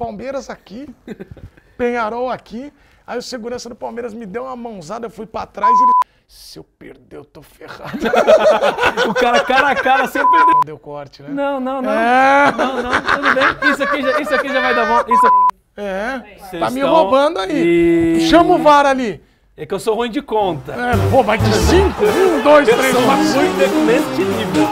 Palmeiras aqui, Penharol aqui. Aí o segurança do Palmeiras me deu uma mãozada, eu fui pra trás e ele. Se eu perder, eu tô ferrado. o cara cara a cara, se eu perder. Não deu corte, né? Não, não, não. É... Não, não, tudo bem. Isso aqui já, isso aqui já vai dar bom. Isso... É. Vocês tá me roubando aí. E... Chama o VAR ali. É que eu sou ruim de conta. É, pô, vai de 5? 1, 2, 3, 4, 5. Eu sou muito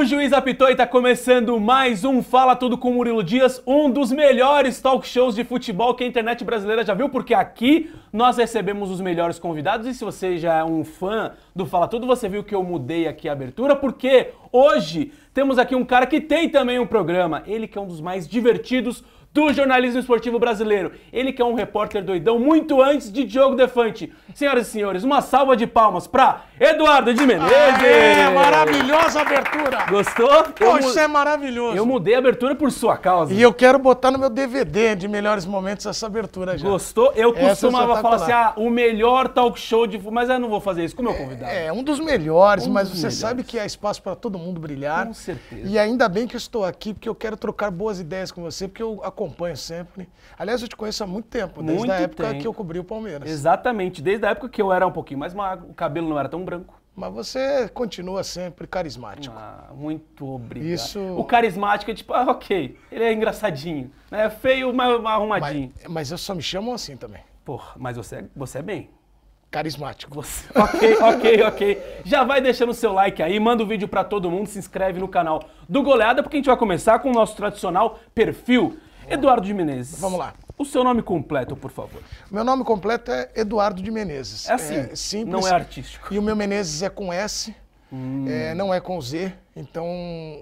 O juiz apitou e tá começando mais um Fala Tudo com Murilo Dias, um dos melhores talk shows de futebol que a internet brasileira já viu, porque aqui nós recebemos os melhores convidados e se você já é um fã do Fala Tudo, você viu que eu mudei aqui a abertura, porque hoje temos aqui um cara que tem também um programa, ele que é um dos mais divertidos do jornalismo esportivo brasileiro. Ele que é um repórter doidão muito antes de Diogo Defante. Senhoras e senhores, uma salva de palmas para Eduardo de Menezes! É, maravilhosa abertura! Gostou? Poxa, eu, é maravilhoso! Eu mudei a abertura por sua causa. E eu quero botar no meu DVD de melhores momentos essa abertura já. Gostou? Eu costumava falar assim, ah, o melhor talk show de... Mas eu não vou fazer isso com o meu convidado. É, é um dos melhores, um mas dos você melhores. sabe que há espaço para todo mundo brilhar. Com certeza. E ainda bem que eu estou aqui, porque eu quero trocar boas ideias com você, porque eu acompanho sempre. Aliás, eu te conheço há muito tempo, desde muito a época tempo. que eu cobri o Palmeiras. Exatamente, desde a época que eu era um pouquinho mais magro, o cabelo não era tão branco. Mas você continua sempre carismático. Ah, muito obrigado. Isso... O carismático é tipo, ah, ok, ele é engraçadinho, né? Feio, mas arrumadinho. Mas, mas eu só me chamo assim também. Porra, mas você, é, você é bem. Carismático. Você... Ok, ok, ok. Já vai deixando o seu like aí, manda o um vídeo para todo mundo, se inscreve no canal do Goleada, porque a gente vai começar com o nosso tradicional perfil. Eduardo de Menezes. Vamos lá. O seu nome completo, por favor. Meu nome completo é Eduardo de Menezes. É assim, é simples. não é artístico. E o meu Menezes é com S, hum. é, não é com Z. Então,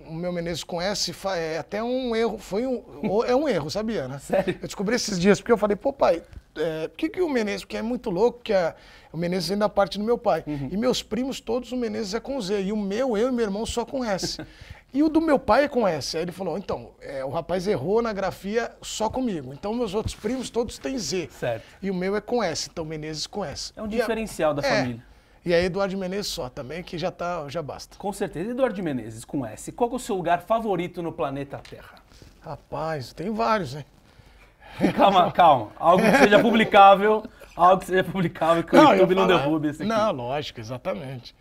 o meu Menezes com S é até um erro, foi um, é um erro, sabia, né? Sério? Eu descobri esses dias, porque eu falei, pô pai, é, por que, que o Menezes, porque é muito louco, que a, o Menezes ainda é da parte do meu pai. Uhum. E meus primos, todos o Menezes é com Z. E o meu, eu e meu irmão, só com S. E o do meu pai é com S. Aí ele falou: então, é, o rapaz errou na grafia só comigo. Então, meus outros primos todos têm Z. Certo. E o meu é com S, então Menezes com S. É um diferencial da é. família. E aí, Eduardo Menezes só também, que já, tá, já basta. Com certeza. Eduardo Menezes com S. Qual é o seu lugar favorito no planeta Terra? Rapaz, tem vários, né? Calma, calma. Algo que seja publicável, algo que seja publicável, que não, o YouTube não derrube esse aqui. Não, lógico, exatamente.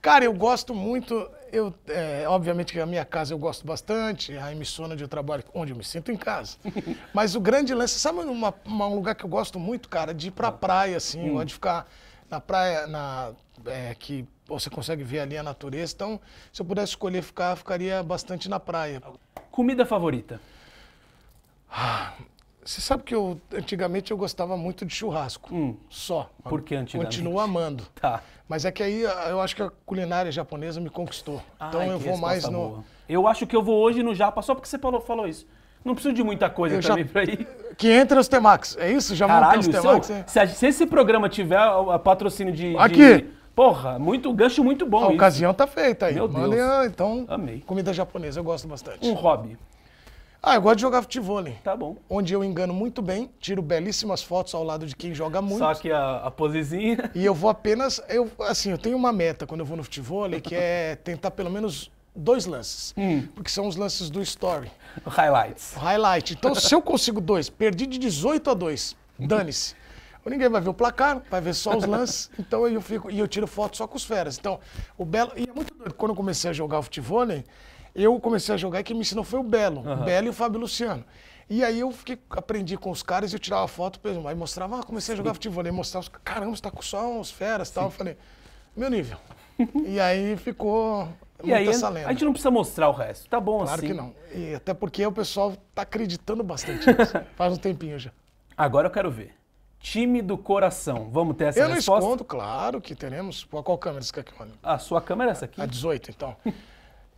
Cara, eu gosto muito eu, é, obviamente que a minha casa eu gosto bastante, a emissora onde eu trabalho, onde eu me sinto em casa. Mas o grande lance, sabe uma, uma, um lugar que eu gosto muito, cara? De ir pra praia, assim, hum. ou de ficar na praia, na, é, que você consegue ver ali a natureza. Então, se eu pudesse escolher ficar, ficaria bastante na praia. Comida favorita? Ah, você sabe que eu, antigamente eu gostava muito de churrasco, hum. só. Por que antigamente? Continuo amando. Tá. Mas é que aí ah, eu acho que a culinária japonesa me conquistou. então eu vou mais no. Boa. Eu acho que eu vou hoje no Japa só porque você falou, falou isso. Não preciso de muita coisa eu também já... pra ir. Que entre os Temax, é isso? Já Caralho, montei os Temax? Seu... É... Se, se, esse programa tiver a, a patrocínio de. Aqui! De... Porra, muito gancho muito bom. A isso. ocasião tá feita aí. Meu Deus. Ah, então, Amei. comida japonesa, eu gosto bastante. Um hobby. Ah, eu gosto de jogar futebol. Tá bom. Onde eu engano muito bem, tiro belíssimas fotos ao lado de quem joga muito. Só que a, a posezinha. E eu vou apenas. Eu, assim, eu tenho uma meta quando eu vou no futebol, é que é tentar pelo menos dois lances. Hum. Porque são os lances do story. Highlights. Highlight. Então, se eu consigo dois, perdi de 18 a 2. Dane-se. Ninguém vai ver o placar, vai ver só os lances. Então eu fico e eu tiro foto só com os feras. Então, o Belo. E é muito doido. Quando eu comecei a jogar futebol, né, eu comecei a jogar e quem me ensinou foi o Belo, uhum. o Belo e o Fábio Luciano. E aí eu fiquei, aprendi com os caras, e eu tirava foto, aí mostrava, ah, comecei a jogar futebol, aí mostrava, caramba, você tá com só uns feras e tal. Eu falei, meu nível. e aí ficou e muita aí, essa lenda. A gente não precisa mostrar o resto, tá bom claro assim. Claro que não. E até porque o pessoal tá acreditando bastante nisso. Faz um tempinho já. Agora eu quero ver. Time do coração. Vamos ter essa eu resposta? Eu não escondo, claro que teremos. Qual câmera você quer que olhe? A sua câmera é essa aqui? A 18, então.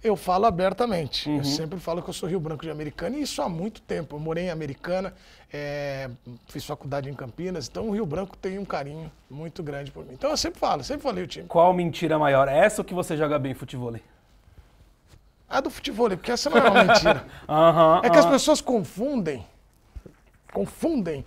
eu falo abertamente. Uhum. Eu sempre falo que eu sou Rio Branco de Americana e isso há muito tempo. Eu morei em Americana, é, fiz faculdade em Campinas, então o Rio Branco tem um carinho muito grande por mim. Então eu sempre falo, sempre falei o time. Qual mentira maior? Essa ou que você joga bem futebol? A do futebol, porque essa não é uma mentira. uhum, é que uhum. as pessoas confundem, confundem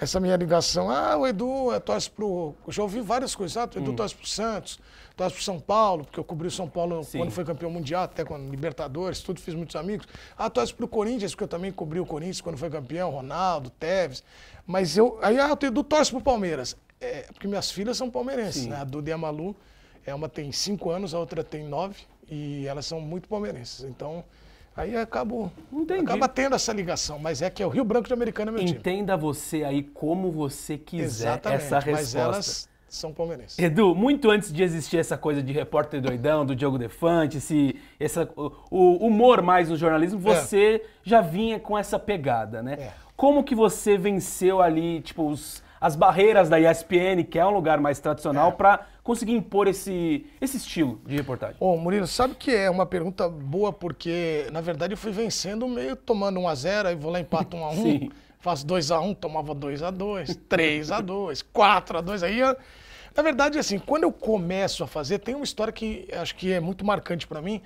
essa minha ligação. Ah, o Edu eh, torce pro. já ouvi várias coisas. Ah, o Edu hum. torce pro Santos torce pro São Paulo, porque eu cobri o São Paulo Sim. quando foi campeão mundial, até quando Libertadores, tudo, fiz muitos amigos. Ah, torce pro Corinthians, porque eu também cobri o Corinthians quando foi campeão, Ronaldo, Tevez. Mas eu. Aí, ah, eu tenho do torço pro Palmeiras. É, porque minhas filhas são palmeirenses, Sim. né? A Duda e a Malu, é, uma tem cinco anos, a outra tem nove, e elas são muito palmeirenses. Então. Aí acabou. Entendi. Acaba tendo essa ligação, mas é que é o Rio Branco de Americana, meu Entenda time. Entenda você aí como você quiser Exatamente, essa resposta. Mas elas são palmeirenses. Edu, muito antes de existir essa coisa de repórter doidão, do Diogo Defante, esse, essa, o humor mais no jornalismo, é. você é. já vinha com essa pegada, né? É. Como que você venceu ali, tipo, os, as barreiras da ESPN, que é um lugar mais tradicional, é. para conseguir impor esse, esse estilo de reportagem? Ô, Murilo, sabe que é uma pergunta boa, porque, na verdade, eu fui vencendo meio tomando 1 x 0 aí vou lá e empato 1 x 1 faço 2 x 1 tomava 2 x 2 3 x 2 4 x 2 aí... Na verdade, assim, quando eu começo a fazer, tem uma história que acho que é muito marcante para mim.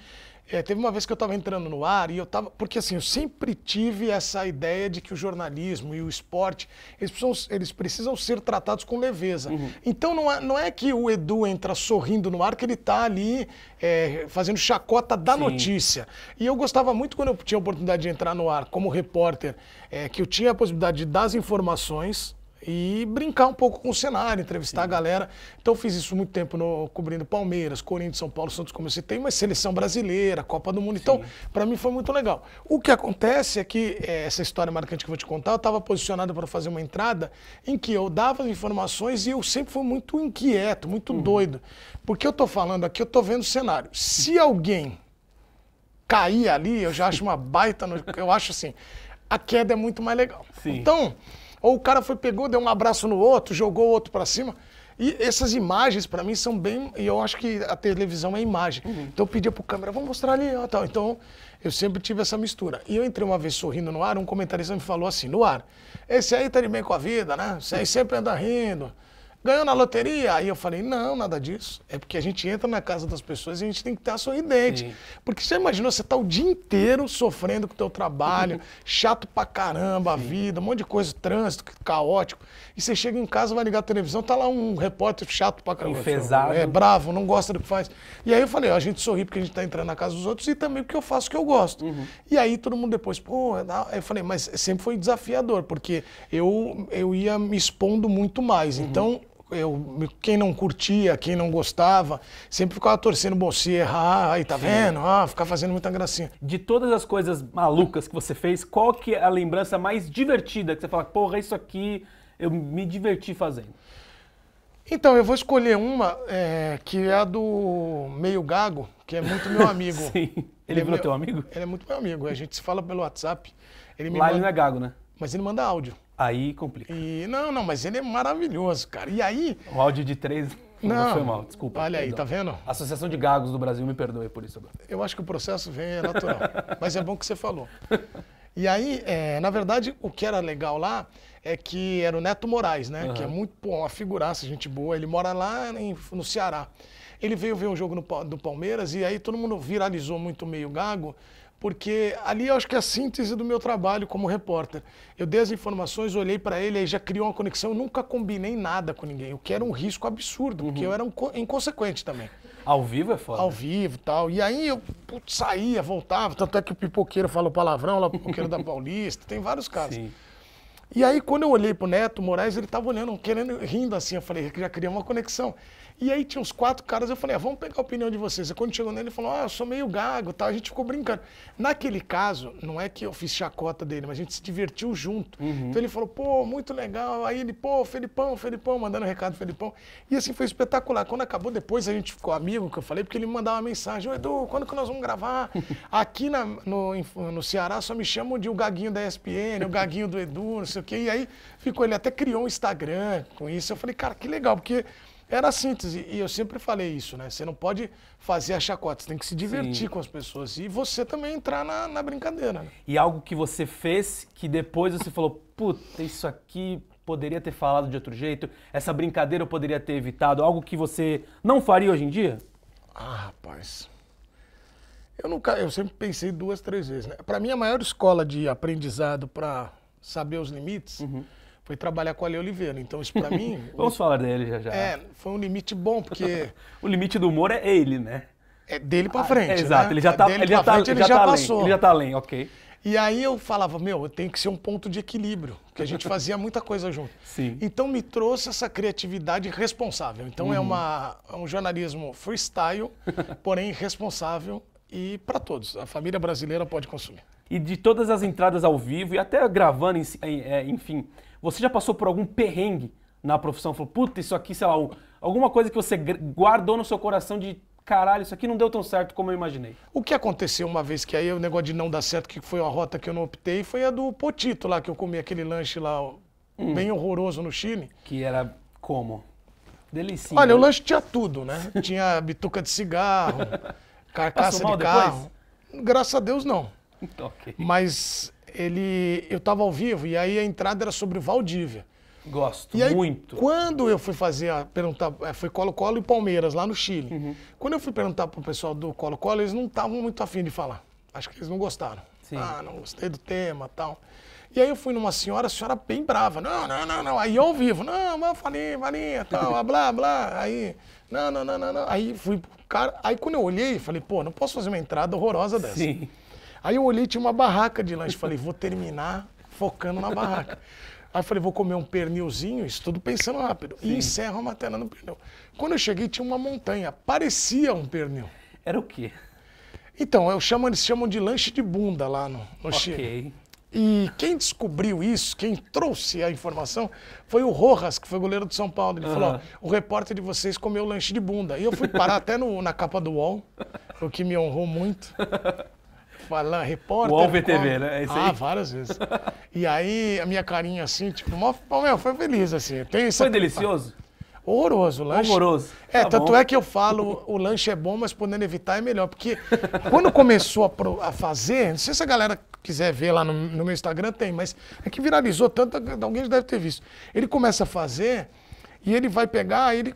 É, teve uma vez que eu estava entrando no ar e eu estava. Porque assim, eu sempre tive essa ideia de que o jornalismo e o esporte eles precisam, eles precisam ser tratados com leveza. Uhum. Então não é, não é que o Edu entra sorrindo no ar, que ele está ali é, fazendo chacota da Sim. notícia. E eu gostava muito quando eu tinha a oportunidade de entrar no ar como repórter, é, que eu tinha a possibilidade de dar as informações e brincar um pouco com o cenário, entrevistar Sim. a galera. Então fiz isso muito tempo no, cobrindo Palmeiras, Corinthians, São Paulo, Santos, como eu citei, mas seleção brasileira, Copa do Mundo. Então, Sim. Então, para mim foi muito legal. O que acontece é que é, essa história marcante que eu vou te contar, eu estava posicionado para fazer uma entrada em que eu dava as informações e eu sempre fui muito inquieto, muito uhum. doido. Porque eu estou falando aqui, eu estou vendo o cenário. Se alguém cair ali, eu já acho uma baita, no... eu acho assim, a queda é muito mais legal. Sim. Então, ou o cara foi, pegou, deu um abraço no outro, jogou o outro para cima. E essas imagens, para mim, são bem. E eu acho que a televisão é imagem. Uhum. Então eu pedia pro câmera, vamos mostrar ali, ó, tal. Então eu sempre tive essa mistura. E eu entrei uma vez sorrindo no ar, um comentarista me falou assim, no ar: Esse aí tá de bem com a vida, né? Esse aí sempre anda rindo ganhou na loteria? Aí eu falei, não, nada disso. É porque a gente entra na casa das pessoas e a gente tem que estar sorridente. Sim. Porque você imaginou, você tá o dia inteiro sofrendo com o teu trabalho, uhum. chato pra caramba, a vida, um monte de coisa, trânsito caótico. E você chega em casa, vai ligar a televisão, tá lá um repórter chato pra caramba. Enfesado. É, bravo, não gosta do que faz. E aí eu falei, ó, a gente sorri porque a gente tá entrando na casa dos outros e também porque eu faço o que eu gosto. Uhum. E aí todo mundo depois, pô, é eu falei, mas sempre foi desafiador, porque eu, eu ia me expondo muito mais. Uhum. Então, eu, quem não curtia, quem não gostava, sempre ficava torcendo você errar, aí tá vendo, ah, ficar fazendo muita gracinha. De todas as coisas malucas que você fez, qual que é a lembrança mais divertida que você fala, porra, isso aqui eu me diverti fazendo? Então, eu vou escolher uma é, que é a do Meio Gago, que é muito meu amigo. Sim. Ele, ele é virou meu, teu amigo? Ele é muito meu amigo. A gente se fala pelo WhatsApp. Ele Lá manda... ele não é gago, né? Mas ele manda áudio. Aí complica. E não, não, mas ele é maravilhoso, cara. E aí. O áudio de três. Não, não foi mal, desculpa. Olha aí, tá vendo? Associação de Gagos do Brasil me perdoe por isso. Eu acho que o processo vem é natural. mas é bom que você falou. E aí, é, na verdade, o que era legal lá é que era o Neto Moraes, né? Uhum. Que é muito bom, uma figuraça, gente boa. Ele mora lá em, no Ceará. Ele veio ver um jogo no, do Palmeiras e aí todo mundo viralizou muito meio gago porque ali eu acho que é a síntese do meu trabalho como repórter. Eu dei as informações, olhei para ele, aí já criou uma conexão. Eu nunca combinei nada com ninguém, o que era um risco absurdo, porque uhum. eu era um inconsequente também. Ao vivo é foda. Ao vivo tal. E aí eu putz, saía, voltava, tanto é que o pipoqueiro falou palavrão, lá o pipoqueiro da Paulista, tem vários casos. Sim. E aí, quando eu olhei pro Neto Moraes, ele estava olhando, querendo, rindo assim. Eu falei, já criou uma conexão. E aí tinha os quatro caras, eu falei, ah, vamos pegar a opinião de vocês. E quando chegou nele, ele falou, ah, eu sou meio gago, tá? A gente ficou brincando. Naquele caso, não é que eu fiz chacota dele, mas a gente se divertiu junto. Uhum. Então ele falou, pô, muito legal. Aí ele, pô, Felipão, Felipão, mandando um recado, Felipão. E assim, foi espetacular. Quando acabou, depois a gente ficou amigo, que eu falei, porque ele me mandava uma mensagem, ô Edu, quando que nós vamos gravar? Aqui na, no, no Ceará só me chamam de o gaguinho da ESPN, o gaguinho do Edu, não sei o quê. E aí ficou, ele até criou um Instagram com isso. Eu falei, cara, que legal, porque era a síntese. E eu sempre falei isso, né? Você não pode fazer a chacota, você tem que se divertir Sim. com as pessoas. E você também entrar na, na brincadeira. Né? E algo que você fez que depois você falou, puta, isso aqui poderia ter falado de outro jeito, essa brincadeira eu poderia ter evitado, algo que você não faria hoje em dia? Ah, rapaz. Eu nunca, eu sempre pensei duas, três vezes, né? Para mim a maior escola de aprendizado para saber os limites uhum foi trabalhar com a Lei Oliveira. Então, isso para mim. Vamos falar dele já já. É, foi um limite bom, porque. o limite do humor é ele, né? É dele para frente. Ah, é, né? exato, ele já é tá, ele já, tá, frente, ele já, já tá passou. Além, ele já tá além, ok. E aí eu falava, meu, tem que ser um ponto de equilíbrio, porque a gente fazia muita coisa junto. Sim. Então me trouxe essa criatividade responsável. Então é uhum. é, uma, um jornalismo freestyle, porém responsável e para todos. A família brasileira pode consumir. E de todas as entradas ao vivo e até gravando, é, enfim, você já passou por algum perrengue na profissão? Falou, puta, isso aqui, sei lá, alguma coisa que você guardou no seu coração de caralho, isso aqui não deu tão certo como eu imaginei. O que aconteceu uma vez que aí o negócio de não dar certo, que foi uma rota que eu não optei, foi a do Potito lá, que eu comi aquele lanche lá, hum. bem horroroso no Chile. Que era como? Delicinha. Olha, né? o lanche tinha tudo, né? tinha bituca de cigarro, carcaça de carro. Depois? Graças a Deus, não. Okay. Mas ele, eu estava ao vivo e aí a entrada era sobre o Valdívia. Gosto aí, muito. Quando eu fui fazer a perguntar, é, foi Colo-Colo e Palmeiras lá no Chile. Uhum. Quando eu fui perguntar pro pessoal do Colo-Colo, eles não estavam muito afim de falar. Acho que eles não gostaram. Sim. Ah, não gostei do tema, tal. E aí eu fui numa senhora, a senhora bem brava. Não, não, não, não. Aí ao vivo, não, mas falinha, falinha, tal, blá, blá. Aí, não, não, não, não, não. Aí fui pro cara. Aí quando eu olhei, falei, pô, não posso fazer uma entrada horrorosa dessa. Sim. Aí eu olhei, tinha uma barraca de lanche. Falei, vou terminar focando na barraca. Aí falei, vou comer um pernilzinho, isso tudo pensando rápido. Sim. E encerro a matéria no pernil. Quando eu cheguei, tinha uma montanha. Parecia um pernil. Era o quê? Então, eu chamo, eles chamam de lanche de bunda lá no, no Chile. E quem descobriu isso, quem trouxe a informação, foi o Rojas, que foi goleiro de São Paulo. Ele uhum. falou: o repórter de vocês comeu lanche de bunda. E eu fui parar até no, na capa do UOL, o que me honrou muito falando repórter. O AlvTV, né? né? É isso ah, aí? Ah, várias vezes. e aí, a minha carinha assim, tipo, mó, meu, foi feliz, assim. Tem essa... Foi delicioso? Horroroso, o lanche. Horroroso. É, tá tanto bom. é que eu falo, o lanche é bom, mas podendo evitar é melhor. Porque quando começou a, pro, a fazer, não sei se a galera quiser ver lá no, no, meu Instagram, tem, mas é que viralizou tanto, alguém já deve ter visto. Ele começa a fazer e ele vai pegar, ele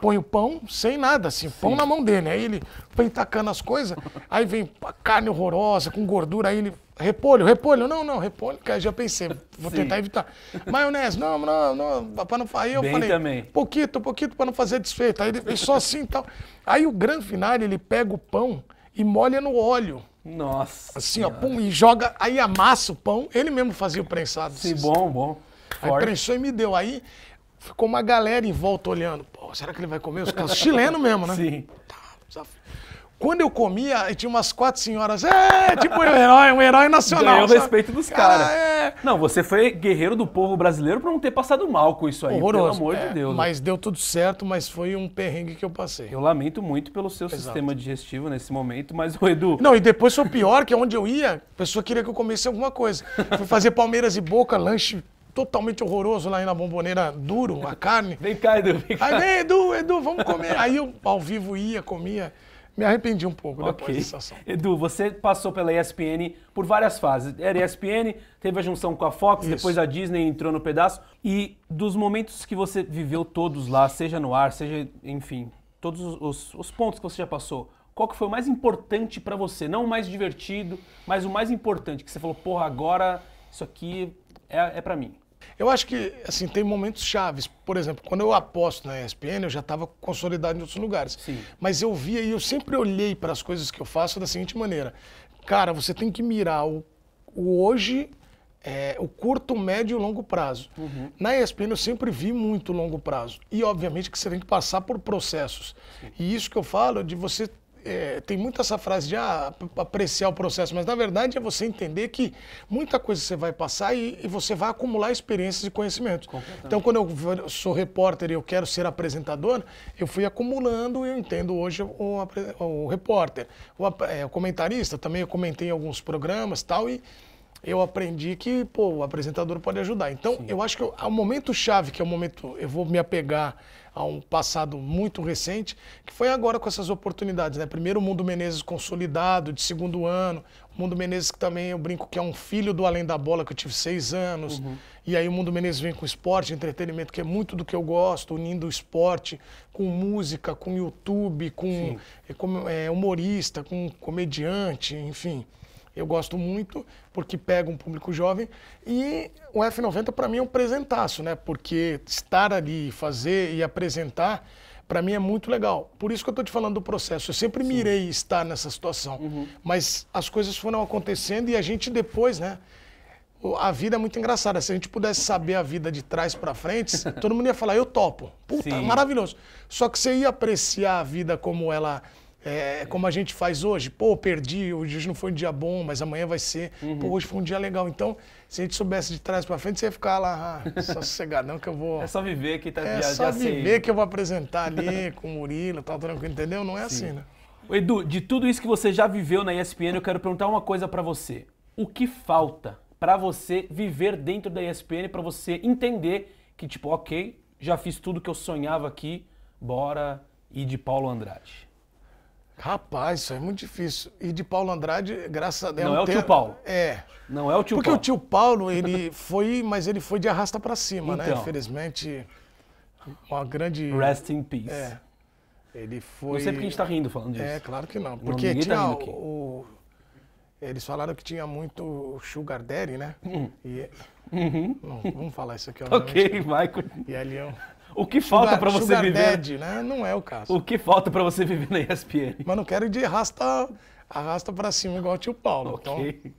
põe o pão sem nada, assim, Sim. pão na mão dele. Aí ele vem tacando as coisas, aí vem carne horrorosa, com gordura, aí ele. Repolho, repolho, não, não, repolho, já pensei, vou Sim. tentar evitar. Maionese, não, não, não, para não fazer. eu Bem falei, também. pouquito, pouquito para não fazer desfeita. Aí ele fez só assim e tal. Aí o grande final, ele pega o pão e molha no óleo. Nossa. Assim, senhora. ó, pum, e joga, aí amassa o pão, ele mesmo fazia o prensado. Sim, assim. bom, bom. Aí Forte. prensou e me deu. Aí ficou uma galera em volta olhando. Pô, será que ele vai comer? Os caras chileno mesmo, né? Sim. Tá, Quando eu comia, tinha umas quatro senhoras, é, tipo um herói, um herói nacional. Ganhou o respeito dos caras. Cara, é... Não, você foi guerreiro do povo brasileiro para não ter passado mal com isso aí, Horroroso. pelo amor é, de Deus. Mas deu tudo certo, mas foi um perrengue que eu passei. Eu lamento muito pelo seu Exato. sistema digestivo nesse momento, mas o Edu... Não, e depois foi pior, que é onde eu ia, a pessoa queria que eu comesse alguma coisa. Fui fazer Palmeiras e Boca, lanche totalmente horroroso lá na bomboneira, duro, a carne. vem cá, Edu, vem cá. Aí, vem, Edu, Edu, vamos comer. Aí eu ao vivo ia, comia. Me arrependi um pouco okay. depois dessa ação. Edu, você passou pela ESPN por várias fases. Era ESPN, teve a junção com a Fox, Isso. depois a Disney entrou no pedaço. E dos momentos que você viveu todos lá, seja no ar, seja, enfim, todos os, os pontos que você já passou, qual que foi o mais importante para você? Não o mais divertido, mas o mais importante, que você falou, porra, agora isso aqui é, é para mim. Eu acho que, assim, tem momentos chaves. Por exemplo, quando eu aposto na ESPN, eu já estava consolidado em outros lugares. Sim. Mas eu via e eu sempre olhei para as coisas que eu faço da seguinte maneira. Cara, você tem que mirar o, o hoje, é, o curto, médio e longo prazo. Uhum. Na ESPN eu sempre vi muito longo prazo. E, obviamente, que você tem que passar por processos. Sim. E isso que eu falo é de você é, tem muito essa frase de ah, apreciar o processo, mas na verdade é você entender que muita coisa você vai passar e, e você vai acumular experiências e conhecimentos. Então, quando eu sou repórter e eu quero ser apresentador, eu fui acumulando e eu entendo hoje o, o repórter. O, é, o, comentarista também, eu comentei em alguns programas tal, e eu aprendi que pô, o apresentador pode ajudar. Então, Sim. eu acho que é o é momento-chave, que é o momento, eu vou me apegar a um passado muito recente, que foi agora com essas oportunidades. Né? Primeiro o Mundo Menezes consolidado, de segundo ano, o Mundo Menezes que também eu brinco que é um filho do Além da Bola, que eu tive seis anos, uhum. e aí o Mundo Menezes vem com esporte, entretenimento, que é muito do que eu gosto, unindo esporte com música, com YouTube, com, eh, com é, eh, humorista, com comediante, enfim. Eu gosto muito, porque pega um público jovem. E o F90 para mim é um presentaço, né? Porque estar ali, fazer e apresentar, para mim é muito legal. Por isso que eu estou te falando do processo. Eu sempre Sim. mirei estar nessa situação. Uhum. Mas as coisas foram acontecendo e a gente depois, né? A vida é muito engraçada. Se a gente pudesse saber a vida de trás para frente, todo mundo ia falar, eu topo. Puta, Sim. maravilhoso. Só que você ia apreciar a vida como ela é, como a gente faz hoje. Pô, perdi, hoje não foi um dia bom, mas amanhã vai ser. Uhum. Pô, hoje foi um dia legal. Então, se a gente soubesse de trás para frente, você ia ficar lá, ah, só sossegadão que eu vou. É só viver que tá é só já assim. viver que eu vou apresentar ali com o Murilo, tal, tranquilo, entendeu? Não é Sim. assim, né? Edu, de tudo isso que você já viveu na ESPN, eu quero perguntar uma coisa para você. O que falta para você viver dentro da ESPN, para você entender que, tipo, ok, já fiz tudo que eu sonhava aqui, bora ir de Paulo Andrade? Rapaz, isso é muito difícil. E de Paulo Andrade, graças a Deus. Não é o tio Paulo. É. Não é o tio Porque Paulo. Porque o tio Paulo, ele foi, mas ele foi de arrasta para cima, né? então. né? Infelizmente, uma grande. Rest in peace. É. Ele foi. Não sei porque a gente está rindo falando disso. É, claro que não. Porque não, tá tinha tá o, Eles falaram que tinha muito Sugar Daddy, né? Hum. E... Uhum. Não, vamos falar isso aqui. ok, vai. E ali eu. É o que falta para você sugar viver? Dead, né? Não é o caso. O que falta para você viver na ESPN? Mas não quero ir de arrasta, arrasta para cima igual o tio Paulo. Okay. Então,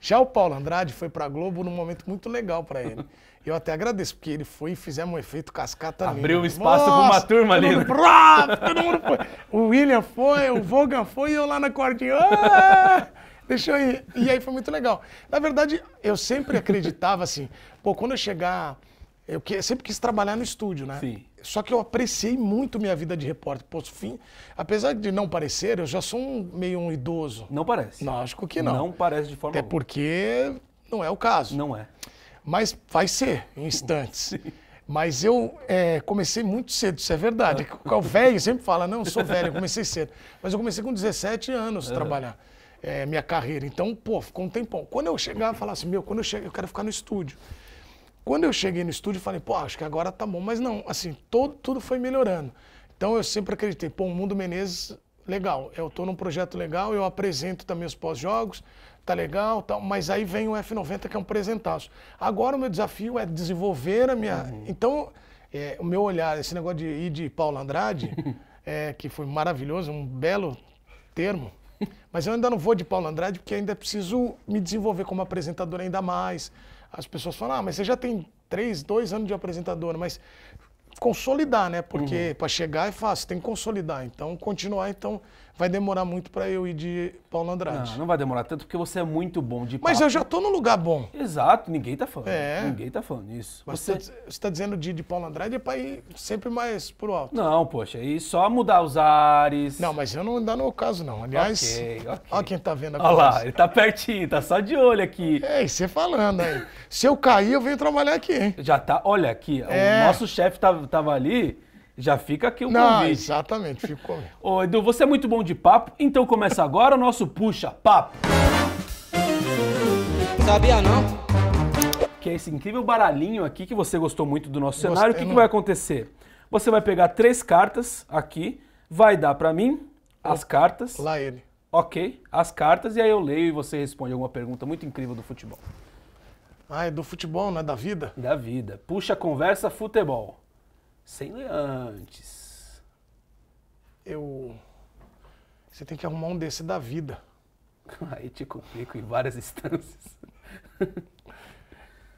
já o Paulo Andrade foi para a Globo num momento muito legal para ele. Eu até agradeço, porque ele foi e fizemos um efeito cascata Abriu Abriu um espaço com uma turma ali. Ah, todo mundo foi. O William foi, o Vogan foi e eu lá na cordinha. Ah! deixa eu ir. E aí foi muito legal. Na verdade, eu sempre acreditava assim, pô, quando eu chegar eu sempre quis trabalhar no estúdio, né? Sim. Só que eu apreciei muito minha vida de repórter. Pô, fim, apesar de não parecer, eu já sou um, meio um idoso. Não parece. Lógico que não. Não parece de forma Até alguma. porque não é o caso. Não é. Mas vai ser em instantes. Sim. Mas eu é, comecei muito cedo, isso é verdade. O ah. velho sempre fala, não, eu sou velho, eu comecei cedo. Mas eu comecei com 17 anos a trabalhar é, minha carreira. Então, pô, ficou um tempão. Quando eu chegar, eu falava assim, meu, quando eu chego, eu quero ficar no estúdio. Quando eu cheguei no estúdio, falei, pô, acho que agora tá bom. Mas não, assim, todo, tudo foi melhorando. Então eu sempre acreditei, pô, o Mundo Menezes, legal. Eu tô num projeto legal, eu apresento também os pós-jogos, tá legal, tal. Mas aí vem o F90, que é um presentaço. Agora o meu desafio é desenvolver a minha... Uhum. Então, é, o meu olhar, esse negócio de ir de Paulo Andrade, é, que foi maravilhoso, um belo termo. Mas eu ainda não vou de Paulo Andrade, porque ainda preciso me desenvolver como apresentador ainda mais. As pessoas falam, ah, mas você já tem três, dois anos de apresentador mas consolidar, né? Porque uhum. para chegar é fácil, tem que consolidar. Então, continuar, então, vai demorar muito para eu ir de Paulo Andrade. Não, não vai demorar tanto porque você é muito bom de papo. Mas eu já tô num lugar bom. Exato, ninguém tá falando. É. Ninguém tá falando isso. Mas você está tá dizendo de, de Paulo Andrade é para ir sempre mais pro alto. Não, poxa, e só mudar os ares. Não, mas eu não dá no é caso não. Aliás, OK. okay. olha quem tá vendo agora. Olha lá, ele tá pertinho, tá só de olho aqui. É, e você falando aí. Se eu cair, eu venho trabalhar aqui, hein? Já tá, olha aqui, é. o nosso chefe tava, tava ali já fica aqui o Não, convite. Exatamente, fica o convite. Ô, Edu, você é muito bom de papo, então começa agora o nosso Puxa Papo. Sabia não? Que é esse incrível baralhinho aqui que você gostou muito do nosso Gostei, cenário. O que, que vai acontecer? Você vai pegar três cartas aqui, vai dar para mim as cartas. Lá ele. Ok, as cartas, e aí eu leio e você responde alguma pergunta muito incrível do futebol. Ah, é do futebol, não é da vida? Da vida. Puxa conversa, futebol sem ler antes. Eu. Você tem que arrumar um desse da vida. Aí te complico em várias instâncias.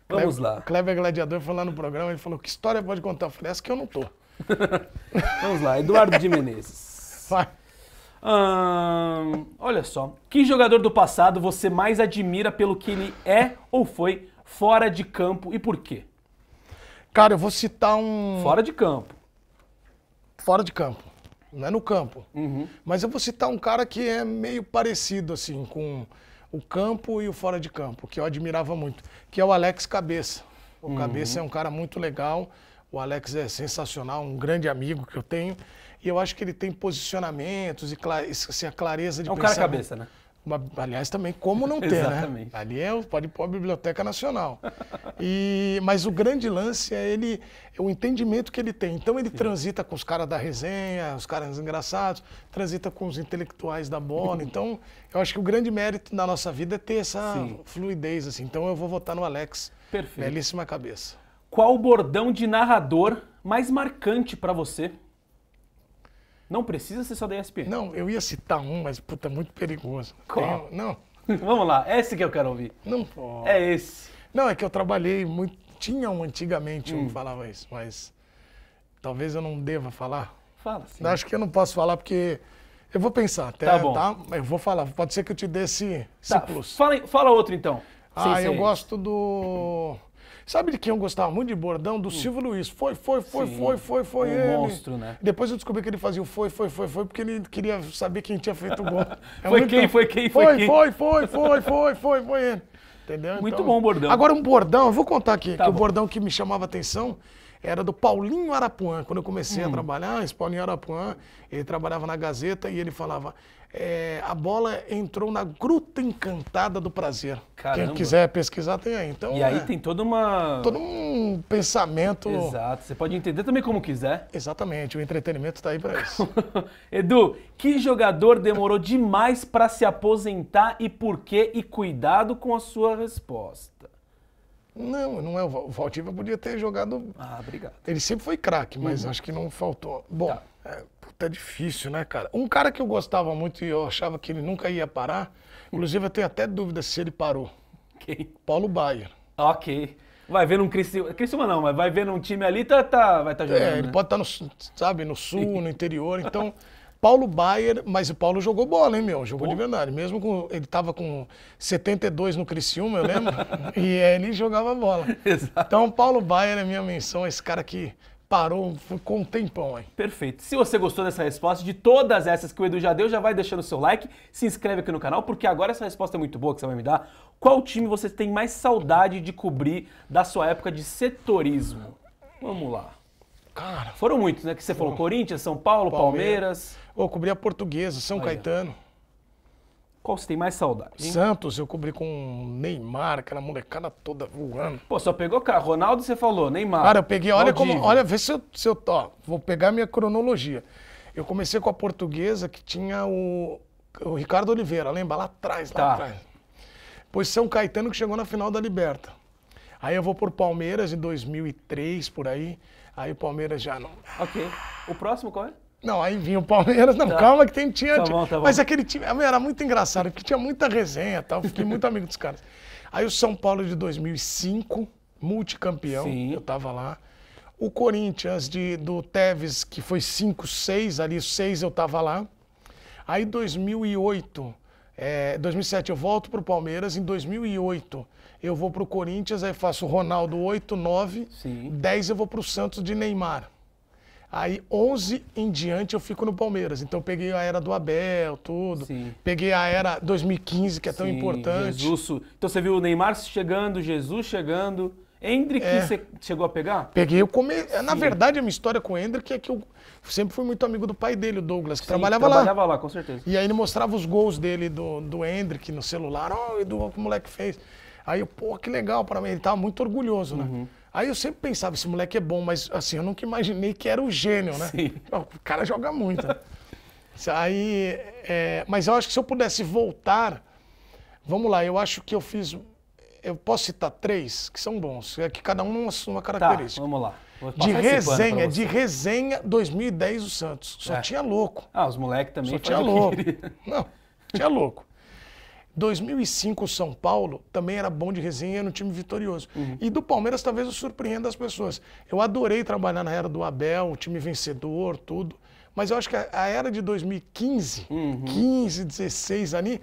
Vamos Cleber, lá. Kleber Gladiador foi lá no programa, ele falou: que história pode contar? Eu falei: essa que eu não tô. Vamos lá, Eduardo de Menezes. Vai. Hum, olha só. Que jogador do passado você mais admira pelo que ele é ou foi fora de campo e por quê? Cara, eu vou citar um. Fora de campo. Fora de campo. Não é no campo. Uhum. Mas eu vou citar um cara que é meio parecido, assim, com o campo e o fora de campo, que eu admirava muito, que é o Alex Cabeça. O uhum. Cabeça é um cara muito legal. O Alex é sensacional, um grande amigo que eu tenho. E eu acho que ele tem posicionamentos e assim, a clareza de É um cara cabeça, né? Uma, aliás, também, como não ter, né? Ali é, pode pôr a Biblioteca Nacional. E, mas o grande lance é ele é o entendimento que ele tem. Então ele Sim. transita com os caras da resenha, os caras engraçados, transita com os intelectuais da bola. Então, eu acho que o grande mérito na nossa vida é ter essa Sim. fluidez. assim. Então eu vou votar no Alex. Perfeito. Belíssima cabeça. Qual o bordão de narrador mais marcante para você não precisa ser só da ESPN. Não, eu ia citar um, mas puta, é muito perigoso. Qual? Tem, não. Vamos lá, esse que eu quero ouvir. Não pode. É esse. Não, é que eu trabalhei muito. Tinha um antigamente, hum. um falava isso, mas talvez eu não deva falar. Fala, sim. Acho que eu não posso falar porque eu vou pensar até, tá? Bom. tá? Eu vou falar, pode ser que eu te dê esse, tá. plus. Fala, fala outro então. Ah, sim, eu sim. gosto do Sabe de quem eu gostava muito de bordão? Do hum. Silvio Luiz. Foi, foi, foi, Sim. foi, foi, foi um ele. monstro, né? Depois eu descobri que ele fazia o foi, foi, foi, foi, porque ele queria saber quem tinha feito o gol. É foi, muito... quem, foi quem, foi, foi quem, foi Foi, foi, foi, foi, foi, ele. Entendeu? Muito então... bom o bordão. Agora um bordão, eu vou contar aqui, tá que bom. o bordão que me chamava atenção era do Paulinho Arapuã. Quando eu comecei hum. a trabalhar, esse Paulinho Arapuã, ele trabalhava na Gazeta e ele falava: é, a bola entrou na gruta encantada do prazer. Caramba. Quem quiser pesquisar tem aí. Então, e aí é, tem toda uma... Todo um pensamento... Exato. Você pode entender também como quiser. Exatamente. O entretenimento está aí para isso. Edu, que jogador demorou demais para se aposentar e por quê? E cuidado com a sua resposta. Não, não é. O Valtiva podia ter jogado... Ah, obrigado. Ele sempre foi craque, mas uhum. acho que não faltou. Bom... Tá. É tá difícil, né, cara? Um cara que eu gostava muito e eu achava que ele nunca ia parar, inclusive eu tenho até dúvida se ele parou. Quem? Paulo Baier. Ok. Vai ver num Criciúma, Criciúma não, mas vai ver num time ali, tá, tá, vai estar tá jogando. É, ele né? pode estar, tá no, sabe, no sul, no interior, então... Paulo Baier, mas o Paulo jogou bola, hein, meu? Jogou Pô. de verdade. Mesmo com. Ele tava com 72 no Criciúma, eu lembro. e ele jogava bola. Exato. Então, Paulo Baier é minha menção, esse cara que parou, ficou um tempão aí. Perfeito. Se você gostou dessa resposta, de todas essas que o Edu já deu, já vai deixando o seu like, se inscreve aqui no canal, porque agora essa resposta é muito boa que você vai me dar. Qual time você tem mais saudade de cobrir da sua época de setorismo? Vamos lá. Cara. Foram muitos, né? Que você falou Corinthians, São Paulo, Palmeiras. Palmeiras. Oh, eu cobri a Portuguesa, São Caetano. Qual você tem mais saudade? Hein? Santos, eu cobri com Neymar, aquela molecada toda voando. Pô, só pegou cara. Ronaldo, você falou, Neymar. Cara, eu peguei, olha como. Olha, vê se eu, se eu. Ó, vou pegar minha cronologia. Eu comecei com a portuguesa que tinha o, o Ricardo Oliveira, lembra? Lá atrás, lá tá. atrás. Depois São Caetano que chegou na final da Liberta. Aí eu vou por Palmeiras em 2003, por aí. Aí o Palmeiras já não. Ok. O próximo qual é? Não, aí vinha o Palmeiras. Não, tá. calma que tem tinha. Tá bom, tá bom. Mas aquele time era muito engraçado, porque tinha muita resenha tal. Fiquei muito amigo dos caras. Aí o São Paulo de 2005, multicampeão, Sim. eu tava lá. O Corinthians de, do Tevez, que foi 5, 6, ali 6 eu tava lá. Aí 2008, é, 2007 eu volto pro Palmeiras, em 2008 eu vou pro Corinthians, aí faço Ronaldo 8, 9, Sim. 10 eu vou pro Santos de Neymar. Aí, 11 em diante, eu fico no Palmeiras. Então, peguei a era do Abel, tudo. Sim. Peguei a era 2015, que é tão importante. Jesus. Então, você viu o Neymar chegando, Jesus chegando. Hendrick, é. você chegou a pegar? Peguei. Eu come... É, na verdade, a minha história com o Hendrick é que eu sempre fui muito amigo do pai dele, o Douglas, que trabalhava, trabalhava lá. Trabalhava lá, com certeza. E aí, ele mostrava os gols dele, do, do Hendrick, no celular. Ó, oh, Edu, o que o moleque fez. Aí eu, pô, que legal para mim. Ele tava muito orgulhoso, né? Uhum. Aí eu sempre pensava, esse moleque é bom, mas assim, eu nunca imaginei que era o gênio, né? Sim. O cara joga muito. Né? Aí, é, mas eu acho que se eu pudesse voltar, vamos lá, eu acho que eu fiz, eu posso citar três que são bons, é que cada um assume uma tá, característica. Tá, vamos lá. De resenha, de resenha 2010 o Santos. Só é. tinha louco. Ah, os moleques também. Só tinha louco. Não, tinha louco. 2005 São Paulo também era bom de resenha, era um time vitorioso. Uhum. E do Palmeiras talvez eu surpreenda as pessoas. Eu adorei trabalhar na era do Abel, o time vencedor, tudo. Mas eu acho que a, a era de 2015, uhum. 15, 16 ali,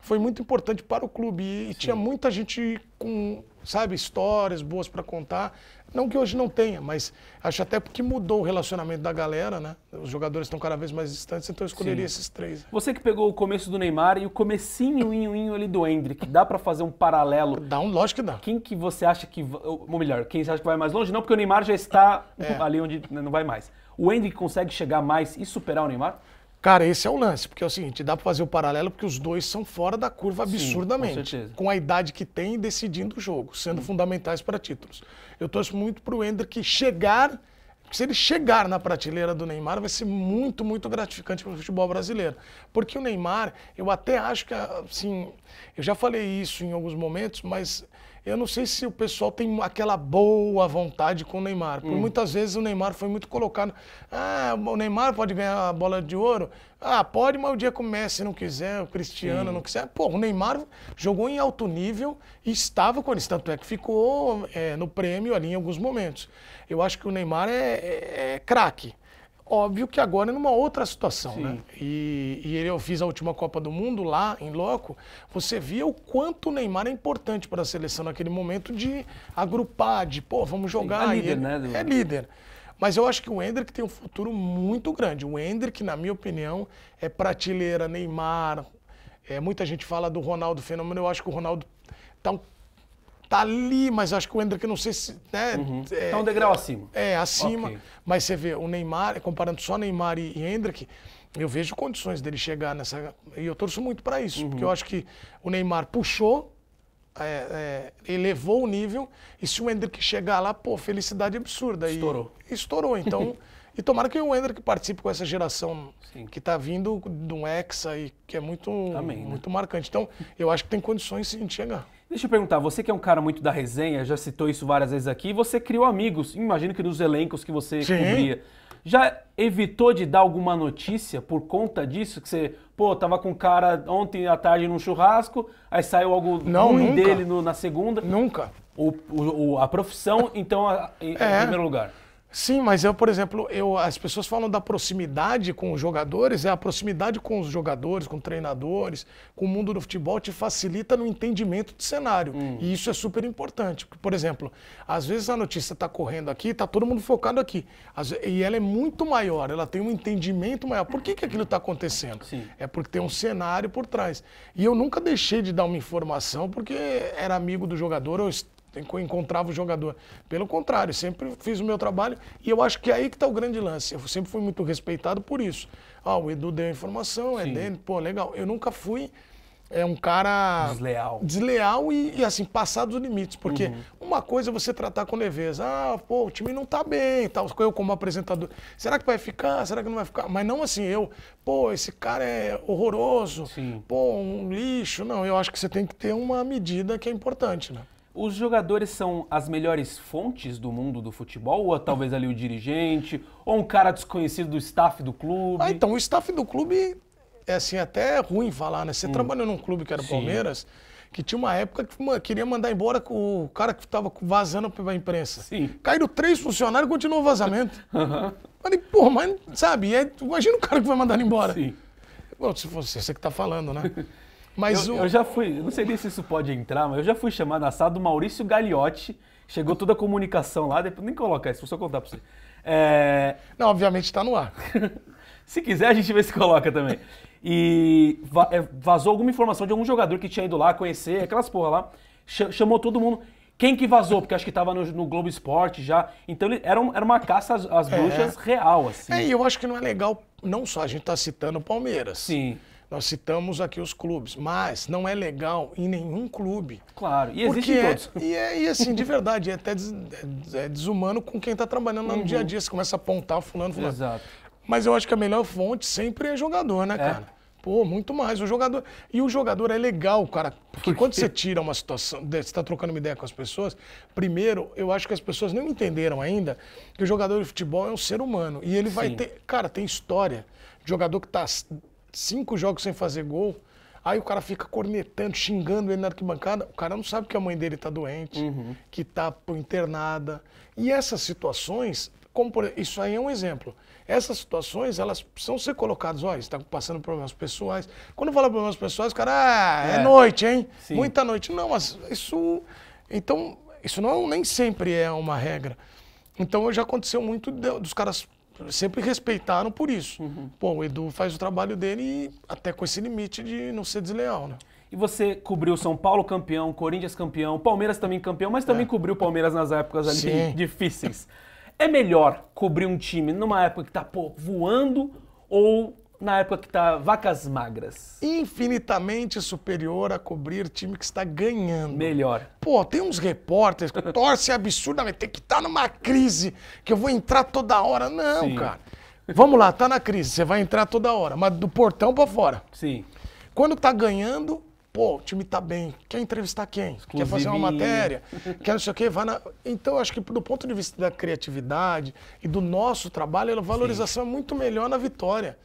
foi muito importante para o clube. E Sim. tinha muita gente com sabe, histórias boas para contar. Não que hoje não tenha, mas acho até porque mudou o relacionamento da galera, né? Os jogadores estão cada vez mais distantes, então eu escolheria Sim. esses três. Você que pegou o começo do Neymar e o comecinho inho, inho ali do Hendrick, dá para fazer um paralelo? Dá, um, lógico que dá. Quem que você acha que, ou melhor, quem você acha que vai mais longe? Não, porque o Neymar já está é. ali onde né, não vai mais. O Hendrick consegue chegar mais e superar o Neymar? Cara, esse é o lance, porque é o seguinte, dá para fazer o paralelo porque os dois são fora da curva absurdamente, Sim, com, com, a idade que tem decidindo o jogo, sendo hum. fundamentais para títulos. Eu torço muito para o Hendrick chegar, se ele chegar na prateleira do Neymar, vai ser muito, muito gratificante para o futebol brasileiro. Porque o Neymar, eu até acho que, assim, eu já falei isso em alguns momentos, mas eu não sei se o pessoal tem aquela boa vontade com o Neymar. Por hum. muitas vezes o Neymar foi muito colocado. Ah, o Neymar pode ganhar a bola de ouro? Ah, pode, mas o dia que o Messi não quiser, o Cristiano Sim. não quiser. Pô, o Neymar jogou em alto nível e estava com eles. Tanto é que ficou é, no prêmio ali em alguns momentos. Eu acho que o Neymar é, é, é craque. Óbvio que agora é numa outra situação, né? Sim. né? E, e eu fiz a última Copa do Mundo lá, em loco, você via o quanto o Neymar é importante para a seleção naquele momento de agrupar, de, pô, vamos jogar. Sim, é líder, ele, né? É líder. Mas eu acho que o Hendrick tem um futuro muito grande. O Hendrick, na minha opinião, é prateleira, Neymar. É, muita gente fala do Ronaldo Fenômeno, eu acho que o Ronaldo está um tá ali, mas acho que o Hendrick, não sei se. Né, uhum. é, tá um degrau acima. É, acima. Okay. Mas você vê, o Neymar, comparando só Neymar e, e Hendrick, eu vejo condições dele chegar nessa. E eu torço muito para isso, uhum. porque eu acho que o Neymar puxou, é, é, elevou o nível, e se o Hendrick chegar lá, pô, felicidade absurda. Estourou. E, estourou, então. e tomara que o Hendrick participe com essa geração Sim. que está vindo do Hexa e que é muito, Amém, né? muito né? marcante. Então, eu acho que tem condições de chegar. Deixa eu perguntar, você que é um cara muito da resenha, já citou isso várias vezes aqui, você criou amigos, imagino que nos elencos que você Sim. cobria. Já evitou de dar alguma notícia por conta disso? Que você, pô, tava com um cara ontem à tarde num churrasco, aí saiu algo Não, ruim nunca. dele no, na segunda? Nunca. O, o, a profissão, então, a, em, é. em primeiro lugar. Sim, mas eu, por exemplo, eu, as pessoas falam da proximidade com os jogadores, é a proximidade com os jogadores, com treinadores, com o mundo do futebol te facilita no entendimento do cenário. Hum. E isso é super importante. por exemplo, às vezes a notícia está correndo aqui, está todo mundo focado aqui. e ela é muito maior, ela tem um entendimento maior. Por que, que aquilo está acontecendo? Sim. É porque tem um cenário por trás. E eu nunca deixei de dar uma informação porque era amigo do jogador, eu encontrava o jogador. Pelo contrário, sempre fiz o meu trabalho e eu acho que é aí que está o grande lance. Eu sempre fui muito respeitado por isso. Ah, o Edu deu a informação, é dele, pô, legal. Eu nunca fui é um cara desleal, desleal e, e assim passado dos limites, porque uhum. uma coisa é você tratar com leveza, ah, pô, o time não tá bem, tal, eu como apresentador, será que vai ficar, será que não vai ficar, mas não assim eu, pô, esse cara é horroroso, Sim. pô, um lixo, não, eu acho que você tem que ter uma medida que é importante, né? Os jogadores são as melhores fontes do mundo do futebol? Ou talvez ali o dirigente, ou um cara desconhecido do staff do clube? Ah, então, o staff do clube é assim, até ruim falar, né? Você hum. trabalhou num clube que era o Palmeiras, que tinha uma época que mano, queria mandar embora o cara que estava vazando para a imprensa. Sim. Caíram três funcionários e continuou o vazamento. Falei, pô, mas sabe, é, imagina o cara que vai mandar embora. Sim. Bom, se fosse você que está falando, né? Mas eu, o... eu já fui, não sei nem se isso pode entrar, mas eu já fui chamado na sala do Maurício Gagliotti. Chegou toda a comunicação lá, depois nem coloca isso, vou só contar pra você. É... Não, obviamente está no ar. se quiser, a gente vê se coloca também. E é, vazou alguma informação de algum jogador que tinha ido lá conhecer, aquelas porra lá. Chamou todo mundo. Quem que vazou? Porque acho que estava no, no, Globo Esporte já. Então era, um, era uma caça às, às é. bruxas é. real, assim. É, e eu acho que não é legal, não só a gente tá citando o Palmeiras. Sim. Nós citamos aqui os clubes, mas não é legal em nenhum clube. Claro, e existe em todos. É, e, é, e assim, de verdade, é até des, é, é desumano com quem está trabalhando lá no dia a uhum. dia. Você começa a apontar fulano, fulano. Exato. Mas eu acho que a melhor fonte sempre é jogador, né, é. cara? Pô, muito mais. O jogador. E o jogador é legal, cara. Porque Por quando você tira uma situação, você está trocando uma ideia com as pessoas, primeiro, eu acho que as pessoas não entenderam ainda que o jogador de futebol é um ser humano. E ele Sim. vai ter. Cara, tem história. Jogador que está cinco jogos sem fazer gol. Aí o cara fica cornetando, xingando ele na arquibancada. O cara não sabe que a mãe dele está doente, uhum. que está internada. E essas situações, como por, isso aí é um exemplo. Essas situações, elas precisam ser colocadas. Olha, está passando problemas pessoais. Quando fala problemas pessoais, o cara, ah, é, é noite, hein? Sim. Muita noite. Não, mas isso. Então, isso não é nem sempre é uma regra. Então, já aconteceu muito de, dos caras sempre respeitaram por isso. Uhum. Bom, o Edu faz o trabalho dele até com esse limite de não ser desleal, né? E você cobriu São Paulo campeão, Corinthians campeão, Palmeiras também campeão, mas também é. cobriu Palmeiras nas épocas ali Sim. difíceis. É melhor cobrir um time numa época que tá pô, voando ou na época que tá vacas magras? Infinitamente superior a cobrir time que está ganhando. Melhor. Pô, tem uns repórteres que torcem absurdamente, tem que estar tá numa crise, que eu vou entrar toda hora. Não, Sim. cara. Vamos lá, tá na crise, você vai entrar toda hora, mas do portão para fora. Sim. Quando tá ganhando, pô, o time tá bem, quer entrevistar quem? Quer fazer uma matéria? quer não sei o quê? Vai na... Então, acho que do ponto de vista da criatividade e do nosso trabalho, a valorização Sim. é muito melhor na vitória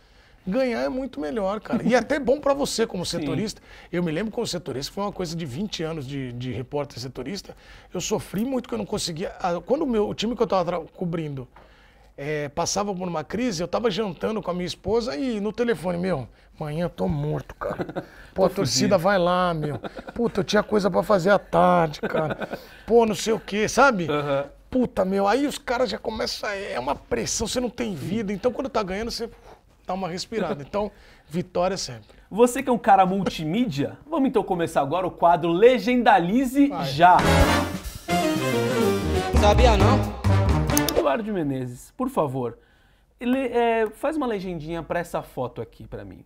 ganhar é muito melhor, cara. E é até bom para você como setorista. Sim. Eu me lembro como setorista, foi uma coisa de 20 anos de, de repórter setorista. Eu sofri muito que eu não conseguia. Quando o meu o time que eu estava cobrindo é, passava por uma crise, eu estava jantando com a minha esposa e no telefone, meu, manhã tô morto, cara. Tá Pô, a torcida vai lá, meu. Puta, eu tinha coisa para fazer à tarde, cara. Pô, não sei o quê, sabe? Uhum. Puta, meu, aí os caras já começam. É uma pressão, você não tem vida. Então, quando tá ganhando, você dar uma respirada. Então, vitória sempre. Você que é um cara multimídia, vamos então começar agora o quadro Legendalize Vai. Já. Sabia não? Eduardo Menezes, por favor, ele, é, faz uma legendinha para essa foto aqui para mim.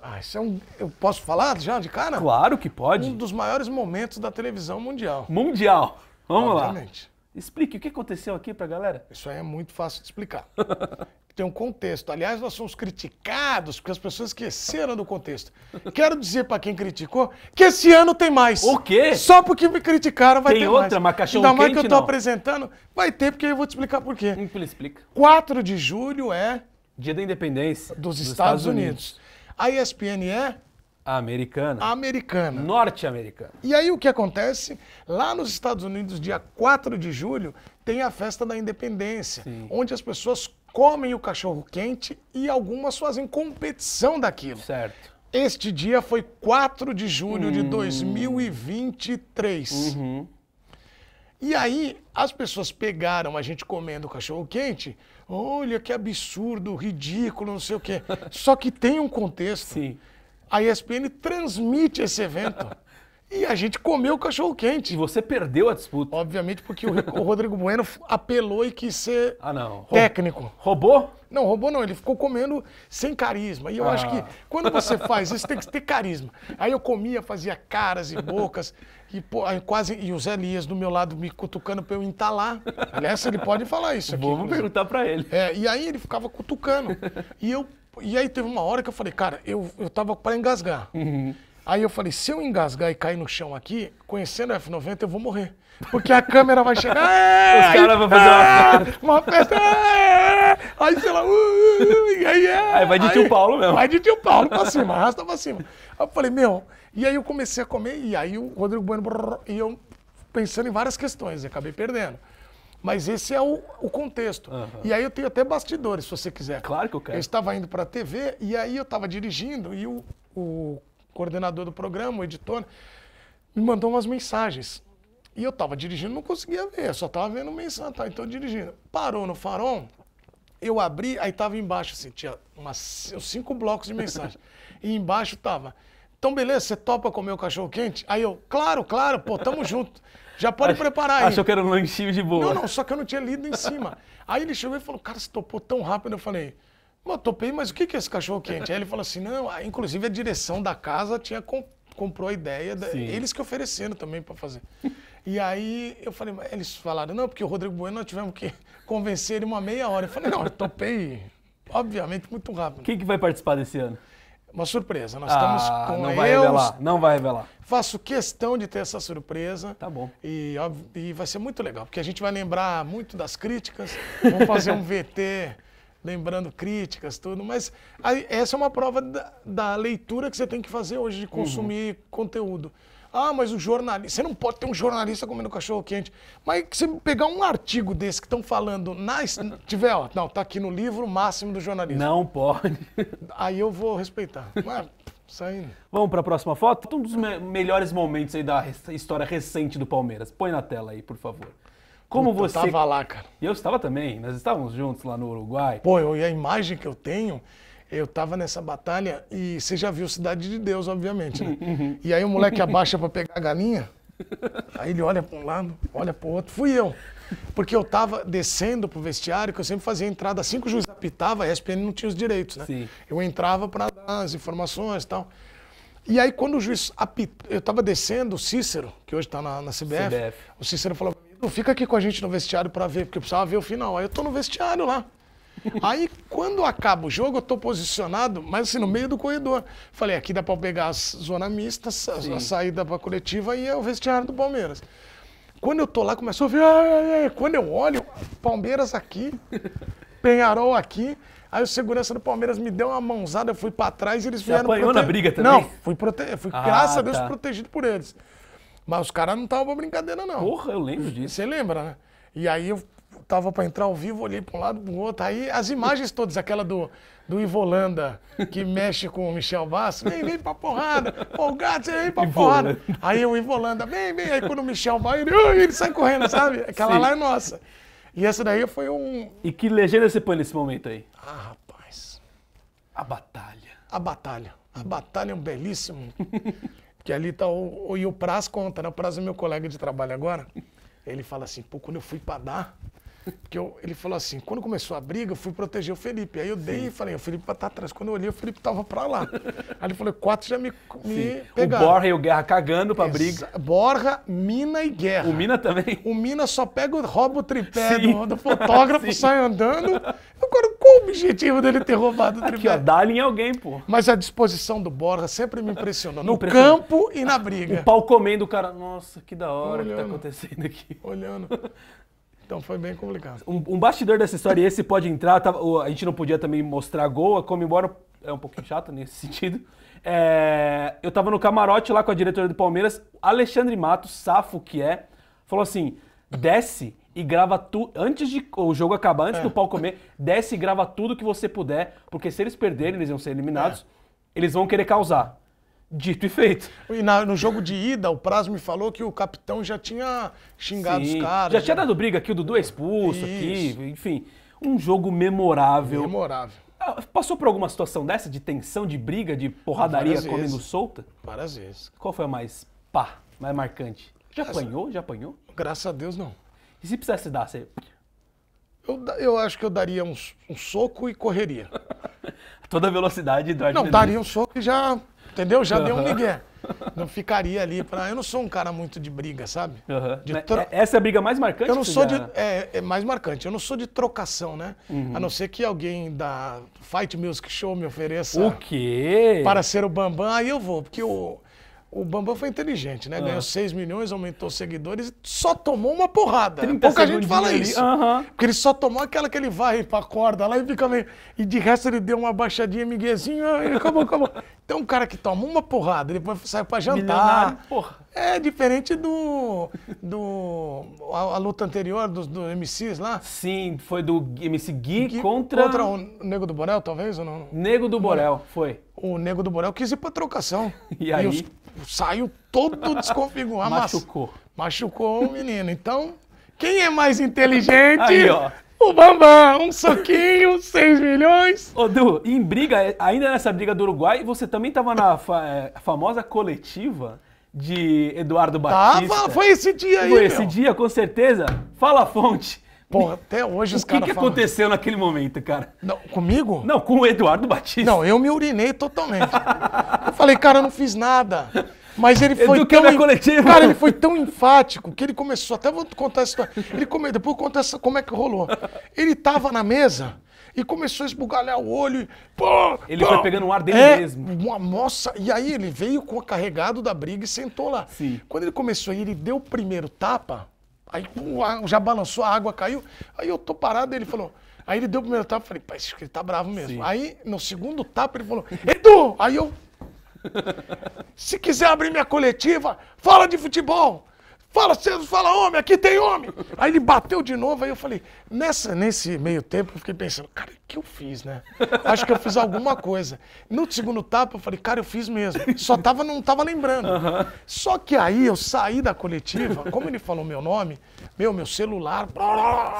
Ah, isso é um. Eu posso falar já de cara? Claro que pode. Um dos maiores momentos da televisão mundial. Mundial. Vamos Obviamente. lá. Explique o que aconteceu aqui pra galera. Isso aí é muito fácil de explicar. tem um contexto. Aliás, nós somos criticados porque as pessoas esqueceram do contexto. Quero dizer para quem criticou que esse ano tem mais. O quê? Só porque me criticaram vai tem ter outra, mais. Tem outra, mas E Ainda mais que eu estou apresentando, vai ter porque eu vou te explicar por quê. Explica. 4 de julho é... Dia da Independência. Dos, dos Estados, Estados Unidos. Unidos. A ESPN é... americana. americana. Norte-americana. E aí o que acontece? Lá nos Estados Unidos, dia 4 de julho, tem a festa da independência, Sim. onde as pessoas comem o cachorro quente e algumas fazem competição daquilo. Certo. Este dia foi 4 de julho hum. de 2023. Uhum. E aí, as pessoas pegaram a gente comendo o cachorro quente. Olha que absurdo, ridículo, não sei o quê. Só que tem um contexto. Sim. A ESPN transmite esse evento. E a gente comeu o cachorro quente. E você perdeu a disputa. Obviamente, porque o, Rodrigo Bueno apelou e quis ser ah, não. técnico. Roubou? Não, roubou não. Ele ficou comendo sem carisma. E eu ah. acho que ah. quando você faz isso, tem que ter carisma. Aí eu comia, fazia caras e bocas. E, pô, quase, e o Zé Elias do meu lado me cutucando pra eu entalar. Aliás, ele pode falar isso aqui. Vamos perguntar pra ele. É, e aí ele ficava cutucando. E, eu, e aí teve uma hora que eu falei, cara, eu, eu tava pra engasgar. Uhum. Aí eu falei, se eu engasgar e cair no chão aqui, conhecendo o F90, eu vou morrer. Porque a câmera vai chegar. Os caras vão fazer uma ah, festa. Aí, sei lá. Uh, uh, uh aí, é, aí vai de aí, tio Paulo mesmo. Vai de tio Paulo pra cima, arrasta pra cima. Aí eu falei, meu. E aí eu comecei a comer, e aí o Rodrigo Bueno. Brrr, e eu pensando em várias questões, e acabei perdendo. Mas esse é o, o contexto. Uhum. E aí eu tenho até bastidores, se você quiser. Claro que eu quero. Eu estava indo para a TV e aí eu estava dirigindo e o, o coordenador do programa, o editor, me mandou umas mensagens. E eu estava dirigindo, não conseguia ver, só tava vendo mensagem, tá, então dirigindo. Parou no farol, eu abri, aí tava embaixo, assim, tinha umas, uns cinco blocos de mensagem. E embaixo tava, então beleza, você topa comer o cachorro quente? Aí eu, claro, claro, pô, tamo junto. Já pode Acho, preparar aí. Achou que era um lanchinho de boa. Não, não, só que eu não tinha lido em cima. Aí ele chegou e falou, cara, você topou tão rápido. Eu falei, Mano, topei, mas o que é esse cachorro quente? Aí ele fala assim, não, inclusive a direção da casa tinha comprou a ideia, da, eles que ofereceram também para fazer. E aí eu falei, mas eles falaram, não, porque o Rodrigo Bueno nós tivemos que convencer ele uma meia hora. Eu falei, não, eu topei, obviamente, muito rápido. Quem que vai participar desse ano? Uma surpresa, nós ah, estamos com não vai revelar, não vai revelar. Faço questão de ter essa surpresa. Tá bom. E, e vai ser muito legal, porque a gente vai lembrar muito das críticas, vamos fazer um VT lembrando críticas, tudo. Mas aí, essa é uma prova da, da, leitura que você tem que fazer hoje de consumir uhum. conteúdo. Ah, mas o jornalista. Você não pode ter um jornalista comendo cachorro quente. Mas se pegar um artigo desse que estão falando na. Tiver, ó, não, tá aqui no livro máximo do jornalismo. Não pode. Aí eu vou respeitar. Mas, saindo. Vamos para a próxima foto? Um dos me melhores momentos aí da história recente do Palmeiras. Põe na tela aí, por favor. Como Puta, você. Eu estava lá, cara. E eu estava também, nós estávamos juntos lá no Uruguai. Pô, eu, e a imagem que eu tenho, eu estava nessa batalha e você já viu Cidade de Deus, obviamente, né? e aí o moleque abaixa para pegar a galinha, aí ele olha para um lado, olha para o outro. Fui eu. Porque eu estava descendo pro vestiário, que eu sempre fazia entrada, assim que o juiz apitava, a ESPN não tinha os direitos, né? Sim. Eu entrava para dar as informações e tal. E aí, quando o juiz apitou, eu estava descendo, o Cícero, que hoje está na, na CBF, CBF, o Cícero falou: não fica aqui com a gente no vestiário para ver, porque eu precisava ver o final. Aí eu tô no vestiário lá. Aí, quando acaba o jogo, eu tô posicionado, mas assim, no meio do corredor. Falei, aqui dá para pegar a zona mista, a saída para coletiva e é o vestiário do Palmeiras. Quando eu tô lá, começou a ver. Ai, ai, quando eu olho, Palmeiras aqui, Penharol aqui. Aí o segurança do Palmeiras me deu uma mãozada, eu fui para trás e eles Você vieram. Apanhou prote... na briga também? Não, fui, prote... fui ah, graças a Deus, tá. protegido por eles. Mas os caras não estavam pra brincadeira, não. Porra, eu lembro disso. Você lembra, né? E aí eu tava para entrar ao vivo, olhei pra um lado, pro outro. Aí as imagens todas, aquela do, do Ivolanda, que mexe com o Michel Bastos, vem, vem pra porrada, pô, o gato, vem pra porrada. Aí o Ivolanda, vem, vem. Aí quando o Michel vai, ele, ele sai correndo, sabe? Aquela Sim. lá é nossa. E essa daí foi um. E que legenda você põe nesse momento aí? Ah, rapaz. A Batalha. A Batalha. A Batalha é um belíssimo. Que ali tá o, o. E o Praz conta, né? O Praz é meu colega de trabalho agora. Ele fala assim, pô, quando eu fui pra dar, porque eu, ele falou assim, quando começou a briga, eu fui proteger o Felipe. Aí eu dei Sim. e falei, o Felipe vai estar tá atrás. Quando eu olhei, o Felipe estava para lá. Aí ele falou, quatro já me, me pegaram. O Borra e o Guerra cagando para a briga. Borra, Mina e Guerra. O Mina também. O Mina só pega, rouba o tripé do, do, fotógrafo, sai andando. Agora, qual o objetivo dele ter roubado o tripé? Aqui, ó, dá em alguém, pô. Mas a disposição do Borra sempre me impressionou. No campo e na briga. O pau comendo o cara, nossa, que da hora Olhando. que tá acontecendo aqui. Olhando. Então foi bem complicado. Um, um bastidor dessa história, e esse pode entrar, tá, a gente não podia também mostrar gol, a Come Embora é um pouquinho chato nesse sentido. É, eu tava no camarote lá com a diretora do Palmeiras, Alexandre Matos, safo que é, falou assim: desce e grava tudo. Antes de o jogo acabar, antes é. do pau comer, desce e grava tudo que você puder, porque se eles perderem, eles iam ser eliminados, é. eles vão querer causar. Dito e feito. E na, no jogo de ida, o Prazo me falou que o capitão já tinha xingado Sim, os caras. Já, já tinha né? dado briga aqui, o Dudu é expulso Isso. aqui, enfim. Um jogo memorável. Memorável. Ah, passou por alguma situação dessa, de tensão, de briga, de porradaria Várias comendo vezes. solta? Várias vezes. Qual foi a mais pá, mais marcante? Já Graças... apanhou? Já apanhou? Graças a Deus, não. E se precisasse dar, você... Eu, eu acho que eu daria um, um soco e correria. Toda velocidade, Eduardo. Não, Menezes. daria um soco e já Entendeu? Já uhum. deu um migué. Não ficaria ali para. Eu não sou um cara muito de briga, sabe? Uhum. De né, tro... É, essa é a briga mais marcante? Eu não sou já... de. É, é, mais marcante. Eu não sou de trocação, né? Uhum. A não ser que alguém da Fight Music Show me ofereça. O quê? Para ser o Bambam, aí eu vou. Porque o. O Bambam foi inteligente, né? Ah. Ganhou 6 milhões, aumentou seguidores e só tomou uma porrada. Pouca gente fala isso. Porque ele só tomou aquela que ele vai pra corda lá e fica meio. E de resto ele deu uma baixadinha, miguezinho, ah, e acabou, acabou. Então um cara que toma uma porrada, ele sai pra jantar. Milionário, porra. É diferente do. do a, a luta anterior dos do MCs lá. Sim, foi do MC Gui, Gui contra. Contra o Nego do Borel, talvez? Ou não? Nego do Borel, é? foi. O Nego do Borel quis ir pra trocação. e aí? E os saiu todo desconfigurado. Machucou. Machucou o menino. Então, quem é mais inteligente? Aí, ó. O Bambam, um soquinho, 6 milhões. Ô, Du, em briga, é, ainda nessa briga do Uruguai, você também estava na fa é, famosa coletiva de Eduardo Batista. tava foi esse dia aí, Foi esse dia, com certeza. Fala a fonte. Pô, até hoje os caras. O que, que aconteceu naquele momento, cara? Não, comigo? Não, com o Eduardo Batista. Não, eu me urinei totalmente. eu falei, cara, eu não fiz nada. Mas ele foi Edu, tão. Né, Coletiva. Cara, ele foi tão enfático que ele começou. Até vou contar essa história. Ele come... Depois eu conto essa, como é que rolou. Ele tava na mesa e começou a esbugalhar o olho. E, pô, ele pô, foi pegando o ar dele é, mesmo. Uma moça. E aí ele veio com o carregado da briga e sentou lá. Sim. Quando ele começou ir, ele deu o primeiro tapa, Aí já balançou, a água caiu. Aí eu tô parado, ele falou. Aí ele deu o primeiro tapa, eu falei, pai, que ele tá bravo mesmo. Sim. Aí, no segundo tapa, ele falou, Edu! Aí eu. Se quiser abrir minha coletiva, fala de futebol! Fala, cedo, fala homem, aqui tem homem. Aí ele bateu de novo, aí eu falei, nessa, nesse meio tempo eu fiquei pensando, cara, o que eu fiz, né? Acho que eu fiz alguma coisa. No segundo tapa eu falei, cara, eu fiz mesmo. Só tava, não tava lembrando. Uhum. Só que aí eu saí da coletiva, como ele falou meu nome, meu, meu celular,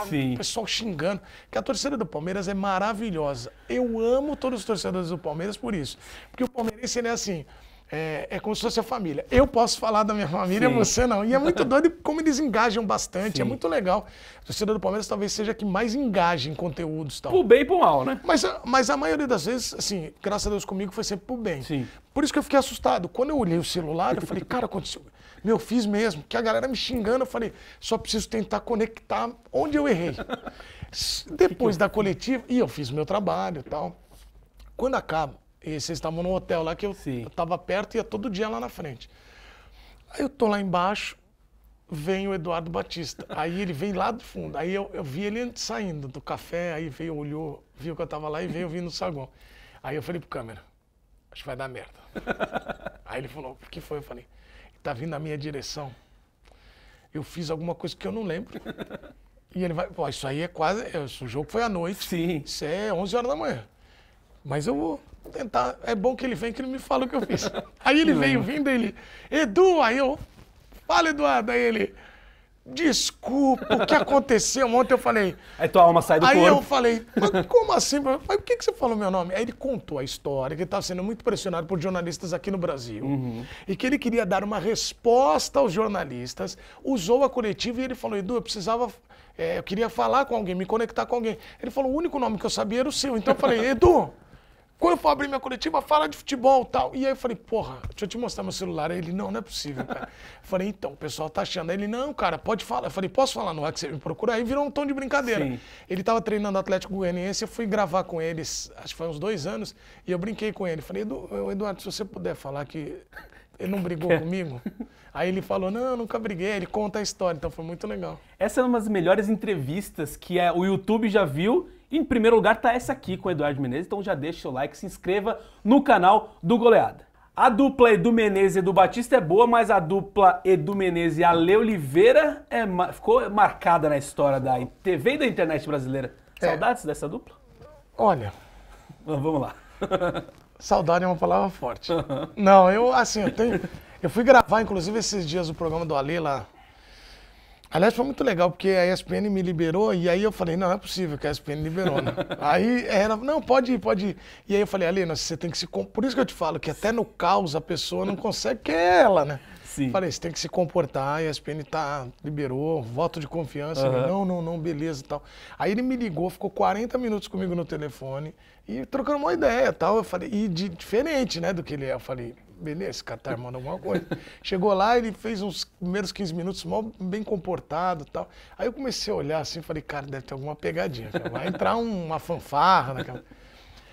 Sim. o pessoal xingando. Que a torcida do Palmeiras é maravilhosa. Eu amo todos os torcedores do Palmeiras por isso. Porque o palmeirense, ele é assim... É, é, como se fosse a família. Eu posso falar da minha família, Sim. você não. E é muito doido como eles engajam bastante, é Sim. é muito legal. A torcida do Palmeiras talvez seja a que mais engaja em conteúdos tal. Pro bem e pro mal, né? Mas, mas a maioria das vezes, assim, graças a Deus comigo foi sempre pro bem. Sim. Por isso que eu fiquei assustado. Quando eu olhei o celular, eu falei, cara, aconteceu. Meu, fiz mesmo. Que a galera me xingando, eu falei, só preciso tentar conectar onde eu errei. Depois da coletiva, e eu fiz meu trabalho e tal. Quando acaba, e vocês estavam num hotel lá que eu, estava eu tava perto e ia todo dia lá na frente. Aí eu tô lá embaixo, vem o Eduardo Batista. Aí ele vem lá do fundo. Aí eu, eu vi ele saindo do café, aí veio, olhou, viu que eu tava lá e veio vindo no saguão. Aí eu falei pro câmera, acho que vai dar merda. aí ele falou, o que foi? Eu falei, tá vindo na minha direção. Eu fiz alguma coisa que eu não lembro. E ele vai, pô, isso aí é quase, é, o jogo foi à noite. Sim. Isso é 11 horas da manhã. Mas eu vou tentar. É bom que ele vem, que ele me fala o que eu fiz. Aí ele veio vindo, ele. Edu, aí eu. Fala, Eduardo. Aí ele. Desculpa, o que aconteceu? Ontem eu falei. Aí tua alma sai do aí corpo. Aí eu falei, mas como assim? Mas por que, que você falou meu nome? Aí ele contou a história, que ele estava sendo muito pressionado por jornalistas aqui no Brasil. Uhum. E que ele queria dar uma resposta aos jornalistas, usou a coletiva e ele falou: Edu, eu precisava é, eu queria falar com alguém, me conectar com alguém. Ele falou, o único nome que eu sabia era o seu. Então eu falei, Edu, quando eu for abrir minha coletiva, fala de futebol e tal. E aí eu falei, porra, deixa eu te mostrar meu celular. Aí ele, não, não é possível, cara. Eu falei, então, o pessoal tá achando. Aí ele, não, cara, pode falar. Eu falei, posso falar no ar que você me procura? Aí virou um tom de brincadeira. Sim. Ele tava treinando Atlético Goianiense, eu fui gravar com eles, acho que foi uns dois anos, e eu brinquei com ele. Falei, Edu, Eduardo, se você puder falar que ele não brigou comigo. Aí ele falou, não, nunca briguei. Ele conta a história, então foi muito legal. Essa é uma das melhores entrevistas que é, o YouTube já viu em primeiro lugar tá essa aqui com o Eduardo Menezes, então já deixa seu like, se inscreva no canal do Goleada. A dupla Edu Menezes e Edu Batista é boa, mas a dupla Edu Menezes e Ale Oliveira é ficou marcada na história da TV e da internet brasileira. É. Saudades dessa dupla? Olha. Ah, vamos lá. Saudade é uma palavra forte. Uhum. Não, eu, assim, eu tenho. Eu fui gravar, inclusive, esses dias o programa do Ale lá Aliás, foi muito legal, porque a ESPN me liberou, e aí eu falei, não, não é possível que a ESPN liberou, né? aí ela não, pode ir, pode ir. E aí eu falei, Alina, você tem que se... Por isso que eu te falo, que até no caos a pessoa não consegue, que é ela, né? Sim. Falei, você tem que se comportar, a ESPN tá, liberou, voto de confiança. Uhum. Não, não, não, beleza e tal. Aí ele me ligou, ficou 40 minutos comigo no telefone e trocando uma ideia e tal. Eu falei, e de, diferente, né, do que ele é. Eu falei, beleza, esse cara tá armando alguma coisa. Chegou lá, ele fez uns primeiros 15 minutos mal, bem comportado tal. Aí eu comecei a olhar assim, falei, cara, deve ter alguma pegadinha. Vai entrar uma fanfarra naquela...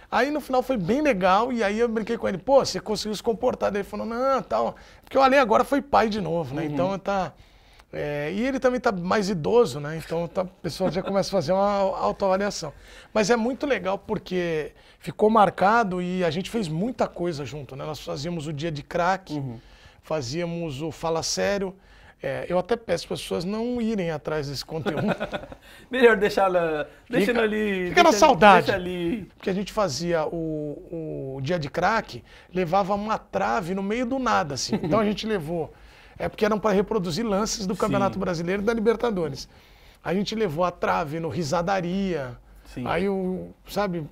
Aí no final foi bem legal, e aí eu brinquei com ele, pô, você conseguiu se comportar. Daí ele falou, não, tal. Porque o além agora foi pai de novo, né? Uhum. Então tá. É, e ele também está mais idoso, né? Então tá, a pessoa já começa a fazer uma autoavaliação. Mas é muito legal porque ficou marcado e a gente fez muita coisa junto, né? Nós fazíamos o dia de craque, uhum. fazíamos o Fala Sério. É, eu até peço pessoas não irem atrás desse conteúdo. Melhor deixá-la. deixando ali. Fica deixa, na saudade. Deixa ali. Porque a gente fazia o, o dia de craque, levava uma trave no meio do nada, assim. Então a gente levou é porque eram para reproduzir lances do Campeonato Sim. Brasileiro e da Libertadores. A gente levou a trave no Risadaria, Sim. aí o, sabe,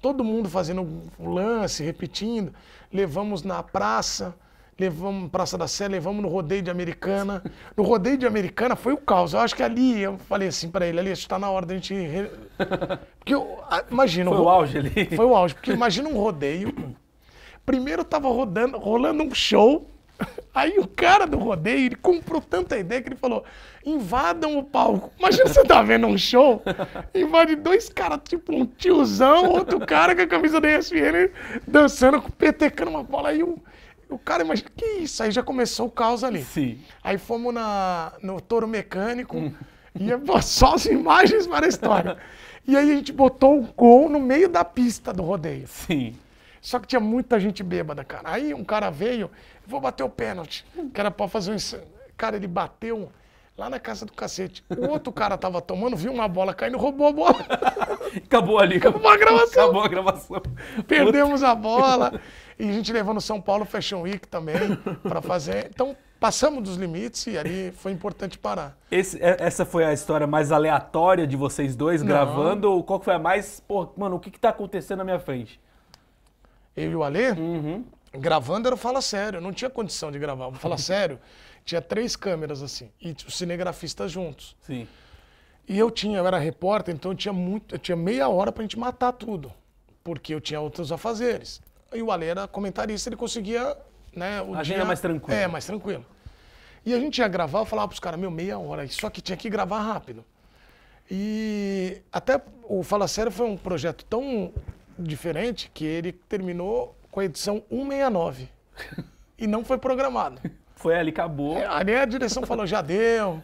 todo mundo fazendo o lance, repetindo. Levamos na praça, levamos Praça da Sé, levamos no rodeio de Americana. No rodeio de Americana foi o caos. Eu acho que ali, eu falei assim para ele, ali está na hora da gente... Re... Porque eu, imagina... Foi o auge ali. Foi o auge, porque imagina um rodeio... Primeiro estava rodando, rolando um show Aí o cara do rodeio, ele comprou tanta ideia que ele falou: invadam o palco. Imagina você tá vendo um show, invade dois caras, tipo um tiozão, outro cara com a camisa da ESPN dançando, petecando uma bola. Aí o, o cara, imagina, que isso? Aí já começou o caos ali. Sim. Aí fomos na, no touro mecânico, hum. e pô, é só as imagens para a história. E aí a gente botou o gol no meio da pista do rodeio. Sim. Só que tinha muita gente bêbada, cara. Aí um cara veio, vou bater o pênalti. Que era pra fazer um. Cara, ele bateu lá na casa do cacete. O outro cara tava tomando, viu uma bola caindo, roubou a bola. Acabou ali. Acabou a gravação. Acabou a gravação. Perdemos a bola. E a gente levou no São Paulo Fashion Week também para fazer. Então, passamos dos limites e ali foi importante parar. Esse, é, essa foi a história mais aleatória de vocês dois Não. gravando? qual foi a mais... Pô, mano, o que, que tá acontecendo na minha frente? eu e o Alê, uhum. gravando era Fala Sério. Não tinha condição de gravar. Vou falar sério. Tinha três câmeras assim. E os cinegrafistas juntos. Sim. E eu tinha, eu era repórter, então eu tinha muito, eu tinha meia hora pra gente matar tudo. Porque eu tinha outros afazeres. E o Ale era comentarista, ele conseguia, né? O a mais tranquila. É, mais tranquilo. E a gente ia gravar, eu falava pros caras, meu, meia hora. Só que tinha que gravar rápido. E até o Fala Sério foi um projeto tão diferente que ele terminou com a edição 169 e não foi programado. Foi ali, acabou. É, ali a direção falou, já deu.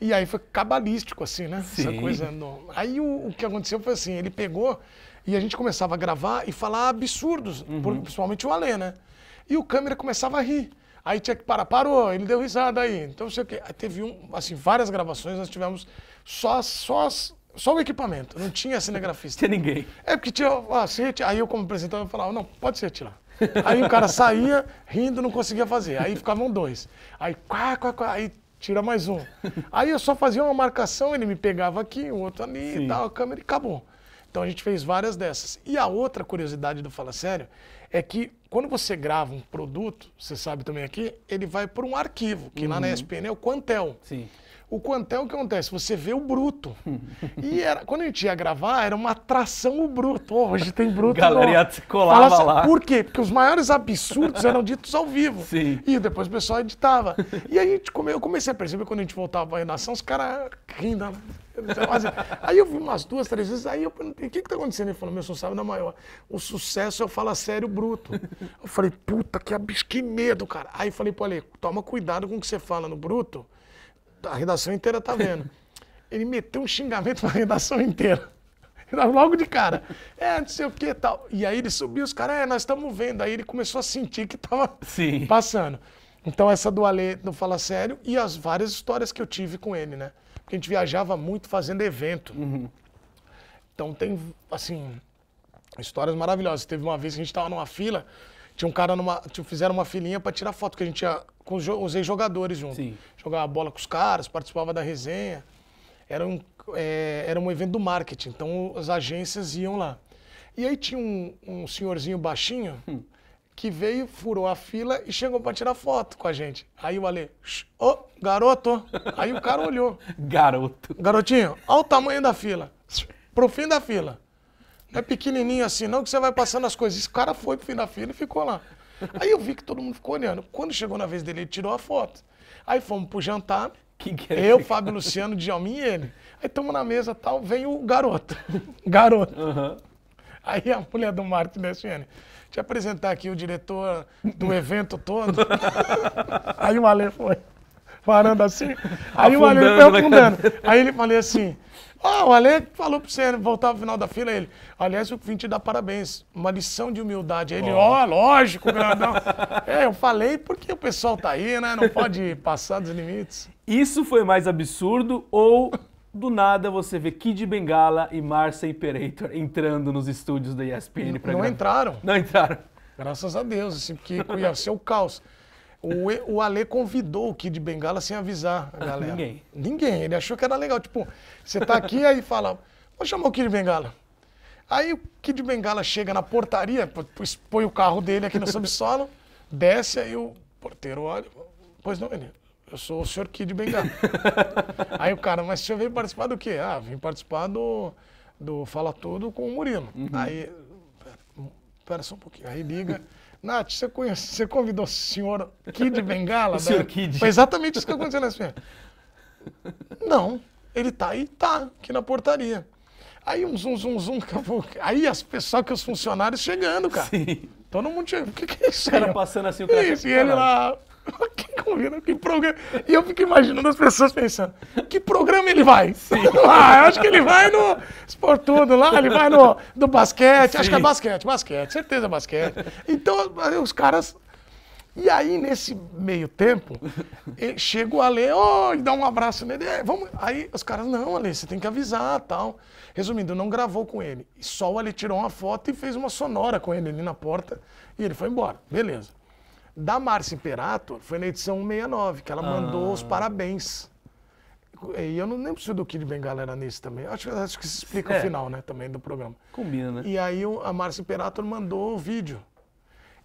E aí foi cabalístico, assim, né? Sim. Essa coisa. No... Aí o, o, que aconteceu foi assim, ele pegou e a gente começava a gravar e falar absurdos, uhum. principalmente o Alê, né? E o câmera começava a rir. Aí tinha que parar, parou, ele deu risada aí. Então, sei o quê. Aí teve um, assim, várias gravações, nós tivemos só, só as só o equipamento, não tinha cinegrafista. Tinha ninguém. É porque tinha, assim, aí eu como apresentador eu falava, não, pode ser tirar. Aí o cara saía rindo, não conseguia fazer. Aí ficavam dois. Aí, quá, quá, quá, aí tira mais um. Aí eu só fazia uma marcação, ele me pegava aqui, o outro ali Sim. e tal, a câmera e acabou. Então a gente fez várias dessas. E a outra curiosidade do Fala Sério é que quando você grava um produto, você sabe também aqui, ele vai para um arquivo, que uhum. lá na uhum. ESPN é o Quantel. Sim o Quantel, o que acontece? Você vê o bruto. E era, quando a gente ia gravar, era uma atração o bruto. Oh, hoje tem bruto. Galera se colava Falasse, assim, lá. Por quê? Porque os maiores absurdos eram ditos ao vivo. Sim. E depois o pessoal editava. E a gente, tipo, eu comecei a perceber quando a gente voltava para a redação, os caras rindo. Aí eu vi umas duas, três vezes, aí eu perguntei, o que que tá acontecendo? Ele falou, meu, você sabe da maior. O sucesso é o Fala Sério Bruto. Eu falei, puta, que, abis, que medo, cara. Aí eu falei pro Ale, toma cuidado com o que você fala no Bruto, a redação inteira tá vendo. Ele meteu um xingamento pra redação inteira. Logo de cara. É, não sei o que tal. E aí ele subiu, os caras, é, nós estamos vendo. Aí ele começou a sentir que tava Sim. passando. Então essa do Alê do Fala Sério e as várias histórias que eu tive com ele, né? Porque a gente viajava muito fazendo evento. Uhum. Então tem, assim, histórias maravilhosas. Teve uma vez que a gente tava numa fila, tinha um cara numa. Fizeram uma filinha para tirar foto, que a gente ia com os ex-jogadores juntos Sim. Jogava bola com os caras, participava da resenha. Era um, é, era um evento do marketing, então as agências iam lá. E aí tinha um, um senhorzinho baixinho hum. que veio, furou a fila e chegou para tirar foto com a gente. Aí o Ale, ô, oh, garoto! Aí o cara olhou. Garoto. Garotinho, olha o tamanho da fila. Pro fim da fila. Não é pequenininho assim, não, que você vai passando as coisas. Esse cara foi pro fim da fila e ficou lá. Aí eu vi que todo mundo ficou olhando. Quando chegou na vez dele, ele tirou a foto. Aí fomos pro jantar. Quem que é eu, esse? Fábio Luciano, Djalmin e ele. Aí estamos na mesa tal, vem o garoto. garoto. Uhum. Aí a mulher do marketing né, SN. Te apresentar aqui o diretor do evento todo. Aí o Malê foi parando assim. Aí afundando o Ale foi né, afundando. Aí ele falei assim: Ó, oh, o Ale falou pra você voltar pro final da fila. Ele, aliás, eu vim te dar parabéns. Uma lição de humildade. Aí ele, ó, oh, lógico, grandão. é, eu falei porque o pessoal tá aí, né? Não pode passar dos limites. Isso foi mais absurdo ou do nada você vê Kid Bengala e Marcia Imperator entrando nos estúdios da ESPN para Não entraram. Não entraram. Graças a Deus, assim, porque ia ser o caos. O, Alê Ale convidou o Kid Bengala sem avisar a ah, galera. Ninguém. Ninguém. Ele achou que era legal. Tipo, você tá aqui aí fala, vou chamar o Kid Bengala. Aí o Kid Bengala chega na portaria, põe o carro dele aqui no subsolo, desce, aí o porteiro olha, pois não, menino. Eu sou o senhor Kid Bengala. aí o cara, mas o senhor veio participar do quê? Ah, vim participar do, do Fala Tudo com o Murilo. Uhum. Aí, pera, pera só um pouquinho. Aí liga. Nath, você, conhece, você convidou o senhor Kid Bengala? o senhor né? Kid. Foi exatamente isso que aconteceu nessa feira. Não, ele tá aí, tá, aqui na portaria. Aí um zum, zum, zum, Aí as pessoas, que os funcionários chegando, cara. Sim. Todo mundo chegando. O que, que é isso? O cara passando assim o cara. Isso, e ele lá. que que programa. E eu fico imaginando as pessoas pensando, que programa ele vai? Sim. ah, eu acho que ele vai no Esportudo lá, ele vai no do basquete, Sim. acho que é basquete, basquete, certeza basquete. Então, os caras e aí, nesse meio tempo, chega a ler, oh, dá um abraço nele. É, vamos. Aí os caras, não, Ale, você tem que avisar tal. Resumindo, não gravou com ele. Só o Ale tirou uma foto e fez uma sonora com ele ali na porta. E ele foi embora. Beleza. Da Márcia Imperator foi na edição 169, que ela ah. mandou os parabéns. E eu não lembro se o do Kid Bengala era nesse também. Acho, acho que se explica é. o final, né? Também do programa. Combina, né? E aí a Márcia Imperator mandou o vídeo.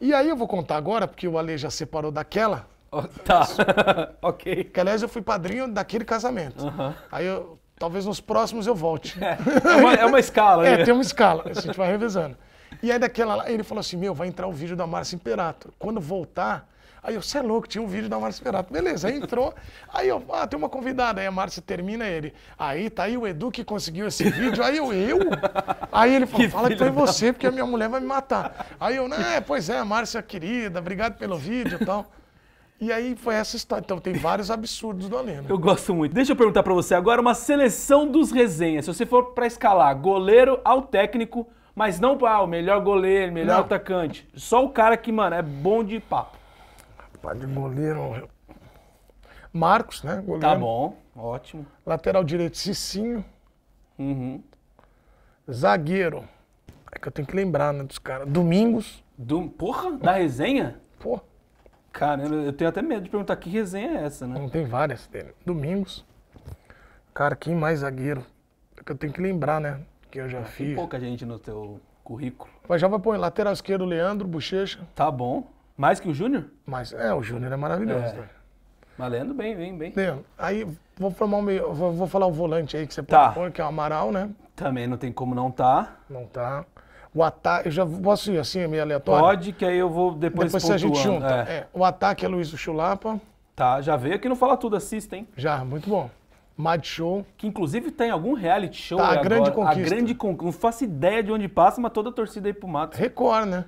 E aí eu vou contar agora, porque o Ale já separou daquela. Oh, tá. ok. Que aliás eu fui padrinho daquele casamento. Uh -huh. Aí eu, talvez nos próximos eu volte. É, é, uma, é uma, escala, é, né? É, tem uma escala. A gente vai revisando. E aí daquela lá, ele falou assim, meu, vai entrar o vídeo da Márcia Imperator. Quando voltar, aí eu, você é louco, tinha um vídeo da Márcia Imperator. Beleza, aí entrou, aí eu, ah, tem uma convidada, aí a Márcia termina ele. Aí tá aí o Edu que conseguiu esse vídeo, aí eu, eu? Aí ele falou, que fala que foi você, porque a minha mulher vai me matar. Aí eu, né, pois é, a Márcia querida, obrigado pelo vídeo e tal. E aí foi essa história. Então tem vários absurdos do Alena. Eu gosto muito. Deixa eu perguntar para você agora uma seleção dos resenhas. Se você for para escalar goleiro ao técnico, mas não ah, o melhor goleiro, melhor não. atacante. Só o cara que, mano, é bom de papo. Rapaz, de goleiro. Marcos, né? Goleiro. Tá bom, ótimo. Lateral direito, Cicinho. Uhum. Zagueiro. É que eu tenho que lembrar, né, dos caras. Domingos. Do... Porra, da resenha? Porra. Caramba, eu tenho até medo de perguntar que resenha é essa, né? Não tem várias dele. Domingos. Cara, quem mais zagueiro? É que eu tenho que lembrar, né? que eu já ah, Tem fiz. pouca gente no teu currículo. Mas já vai pôr lateral esquerdo, Leandro, Bochecha. Tá bom. Mais que o Júnior? Mas é, o Júnior é maravilhoso. É. Né? Mas Leandro bem, bem, bem. Leandro, aí vou formar um meio, vou, vou, falar o volante aí que você tá. pode pôr, que é o Amaral, né? Também não tem como não tá. Não tá. O ataque, eu já posso ir assim, assim é meio aleatório? Pode, que aí eu vou depois Depois a gente junta. É. É. O ataque é Luiz Chulapa. Tá, já veio aqui não Fala Tudo, assista, hein? Já, muito bom. Mad Show. Que inclusive tem tá algum reality show tá, a agora. Grande conquista. A grande conquista. Não faço ideia de onde passa, mas toda a torcida aí pro mato. Record, né?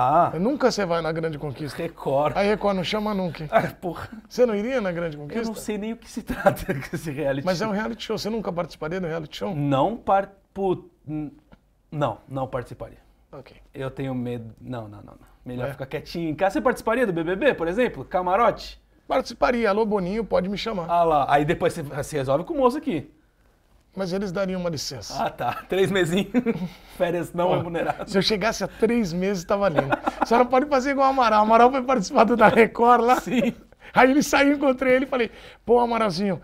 Ah. nunca você vai na Grande Conquista. Record. Aí Record não chama nunca. Ah, porra. Você não iria na Grande Conquista? Eu não sei nem o que se trata desse reality Mas é show. é um reality show. Você nunca participaria do reality show? Não par... Não, não participaria. Ok. Eu tenho medo... Não, não, não. não. Melhor é. ficar quietinho em casa. Você participaria do BBB, por exemplo? Camarote? Participaria. Alô, Boninho, pode me chamar. Ah lá, aí depois você resolve com o moço aqui. Mas eles dariam uma licença. Ah, tá. Três mesinhos. Férias não remuneradas. Se eu chegasse a três meses, tava tá lindo. A senhora pode fazer igual o Amaral. O Amaral foi participar do da Record lá. Sim. Aí ele saiu, encontrei ele e falei, pô, Amaralzinho,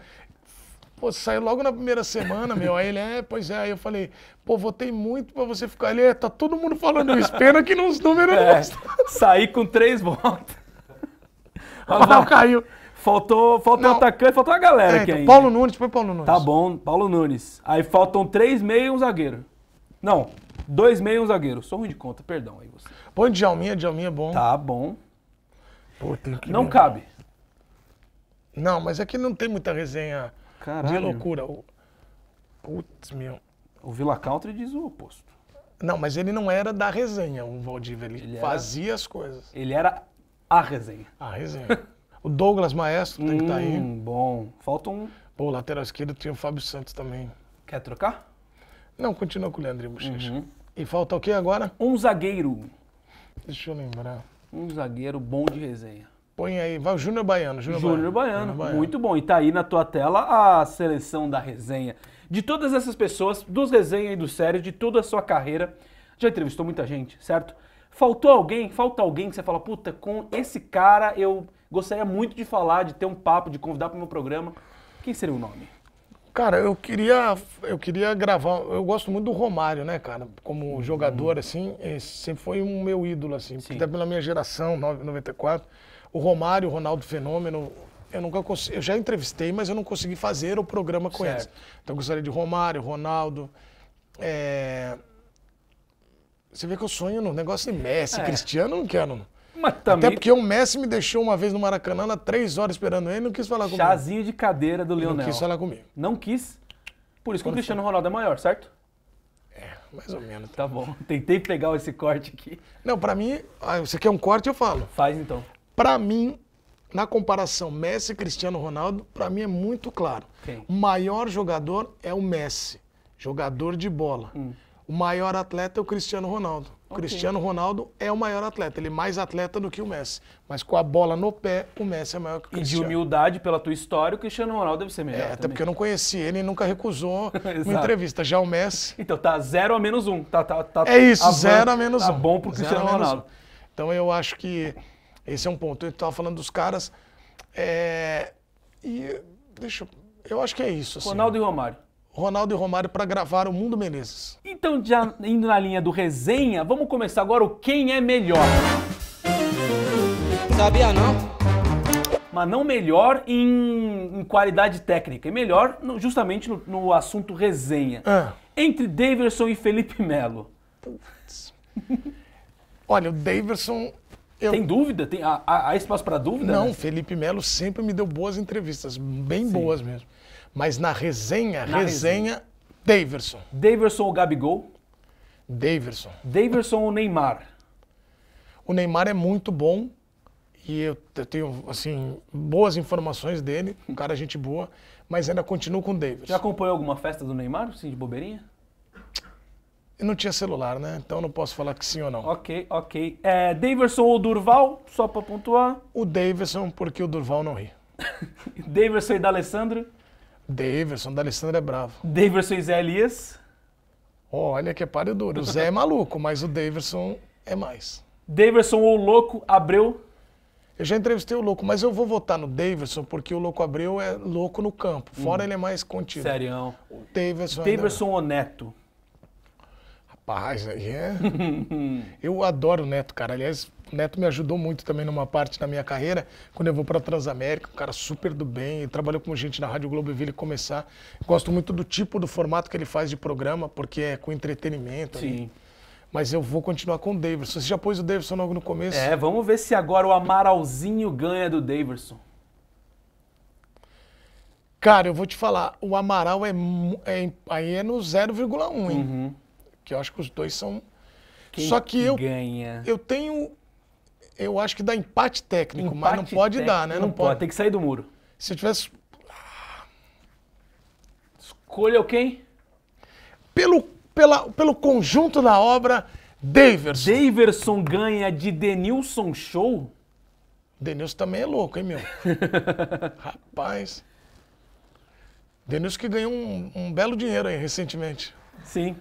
pô, saiu logo na primeira semana, meu. Aí ele, é, pois é. Aí eu falei, pô, votei muito pra você ficar. Ele, é, tá todo mundo falando isso. Pena que nos números é, Saí com três votos. Rafael caiu. Faltou, faltou não. atacante, faltou a galera é, aqui então, Paulo Nunes, foi Paulo Nunes. Tá bom, Paulo Nunes. Aí faltam três meios e um zagueiro. Não, dois meios e um zagueiro. Sou ruim de conta, perdão aí você. Põe Djalminha, Djalminha é bom. Tá bom. Pô, tem que... Não cabe. Não, mas aqui é não tem muita resenha Caralho. de loucura. Putz, meu. O Vila Country diz o oposto. Não, mas ele não era da resenha, o Valdívia. Ele, ele fazia era... as coisas. Ele era a resenha. A resenha. o Douglas Maestro tem que estar tá aí. Hum, bom. Falta um. Pô, lateral esquerdo tinha o Fábio Santos também. Quer trocar? Não, continua com o Leandro Bochecha. Uhum. E falta o que agora? Um zagueiro. Deixa eu lembrar. Um zagueiro bom de resenha. Põe aí, vai o Júnior Baiano. Júnior Baiano. Baiano. Baiano. muito bom. E tá aí na tua tela a seleção da resenha. De todas essas pessoas, dos resenha e do sério, de toda a sua carreira, já entrevistou muita gente, certo? Faltou alguém? Falta alguém que você fala, puta, com esse cara eu gostaria muito de falar, de ter um papo, de convidar para o meu programa. Quem seria o nome? Cara, eu queria, eu queria gravar. Eu gosto muito do Romário, né, cara? Como uhum. jogador, hum. assim, sempre foi um meu ídolo, assim. Sim. Até pela minha geração, 94. O Romário, o Ronaldo Fenômeno, eu nunca consegui, eu já entrevistei, mas eu não consegui fazer o programa com certo. eles. Então eu gostaria de Romário, Ronaldo. É você vê que eu sonho no negócio de Messi, é. Cristiano, não quero. Mas também... Até porque o Messi me deixou uma vez no Maracanã, há três horas esperando ele, não quis falar comigo. Chazinho de cadeira do Leonel. Não quis falar comigo. Não quis? Por isso que o Cristiano foi? Ronaldo é maior, certo? É, mais ou menos. Tá bom. Tentei pegar esse corte aqui. Não, para mim, ah, você quer um corte, eu falo. Faz então. Para mim, na comparação Messi e Cristiano Ronaldo, para mim é muito claro. Quem? O maior jogador é o Messi, jogador de bola. Hum o maior atleta é o Cristiano Ronaldo. Okay. O Cristiano Ronaldo é o maior atleta, ele é mais atleta do que o Messi. Mas com a bola no pé, o Messi é maior que o Cristiano. E de humildade, pela tua história, o Cristiano Ronaldo deve ser melhor. É, também. até porque eu não conheci ele e nunca recusou uma entrevista. Já o Messi. Então tá zero a menos Um. Tá, tá, tá, é isso, zero a menos um. Tá um. bom pro Cristiano Ronaldo. Um. Então eu acho que esse é um ponto. Eu estava falando dos caras. É... E deixa eu. Eu acho que é isso. Assim. Ronaldo e Romário. Ronaldo e Romário para gravar o Mundo Menezes. Então, já indo na linha do resenha, vamos começar agora o Quem é Melhor. Sabia não? Mas não melhor em, em qualidade técnica, é melhor no, justamente no, no, assunto resenha. É. Entre Daverson e Felipe Melo. Olha, o Daverson eu... Tem dúvida? Tem, há, há espaço para dúvida? Não, né? Felipe Melo sempre me deu boas entrevistas, bem Sim. boas mesmo. Mas na resenha, na resenha, resenha, Daverson. Daverson ou Gabigol? Daverson. Daverson ou Neymar? O Neymar é muito bom e eu tenho, assim, boas informações dele, um cara gente boa, mas ainda continuo com o Daverson. Já acompanhou alguma festa do Neymar, assim, de bobeirinha? Eu não tinha celular, né? Então não posso falar que sim ou não. Ok, ok. É, Daverson ou Durval, só para pontuar? O Daverson, porque o Durval não ri. Daverson e D'Alessandro? Da Daverson, da Alessandra é bravo. Daverson e Zé Elias? Olha que pare duro. O Zé é maluco, mas o Daverson é mais. Daverson ou Louco Abreu? Eu já entrevistei o Louco, mas eu vou votar no Daverson porque o Louco Abreu é louco no campo. Fora hum. ele é mais contido. Serião. O é Daverson, ou Neto? Rapaz, aí é. eu adoro o Neto, cara. Aliás, Neto me ajudou muito também numa parte da minha carreira, quando eu vou para Transamérica, um cara super do bem, trabalhou com gente na Rádio Globo e vi ele começar. Gosto muito do tipo, do formato que ele faz de programa, porque é com entretenimento. Sim. Mas eu vou continuar com o Davidson. Você já pôs o Davidson logo no começo? É, vamos ver se agora o Amaralzinho ganha do Davidson. Cara, eu vou te falar, o Amaral é, é aí é no 0,1, hein? Uhum. Que eu acho que os dois são. Quem Só que eu ganha? eu tenho eu acho que dá empate técnico, empate mas não pode dar, né? Não, não pode. pode. Tem que sair do muro. Se eu tivesse. Escolha quem? Pelo, pela, pelo conjunto da obra, Daverson. Daverson ganha de Denilson Show? Denilson também é louco, hein, meu? Rapaz. Denilson que ganhou um, um, belo dinheiro aí recentemente. Sim.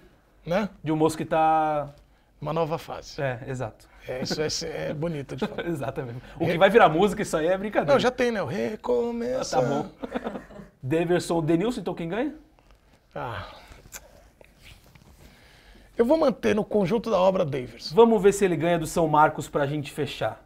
Né? De um moço que tá. Uma nova fase. É, exato. É, isso é, é bonito de falar. Exatamente. O Re... que vai virar música, isso aí é brincadeira. Não, já tem, né? O recomeço Ah, tá bom. Deverson, Denilson, então quem ganha? Ah. Eu vou manter no conjunto da obra Daverson. Vamos ver se ele ganha do São Marcos pra gente fechar.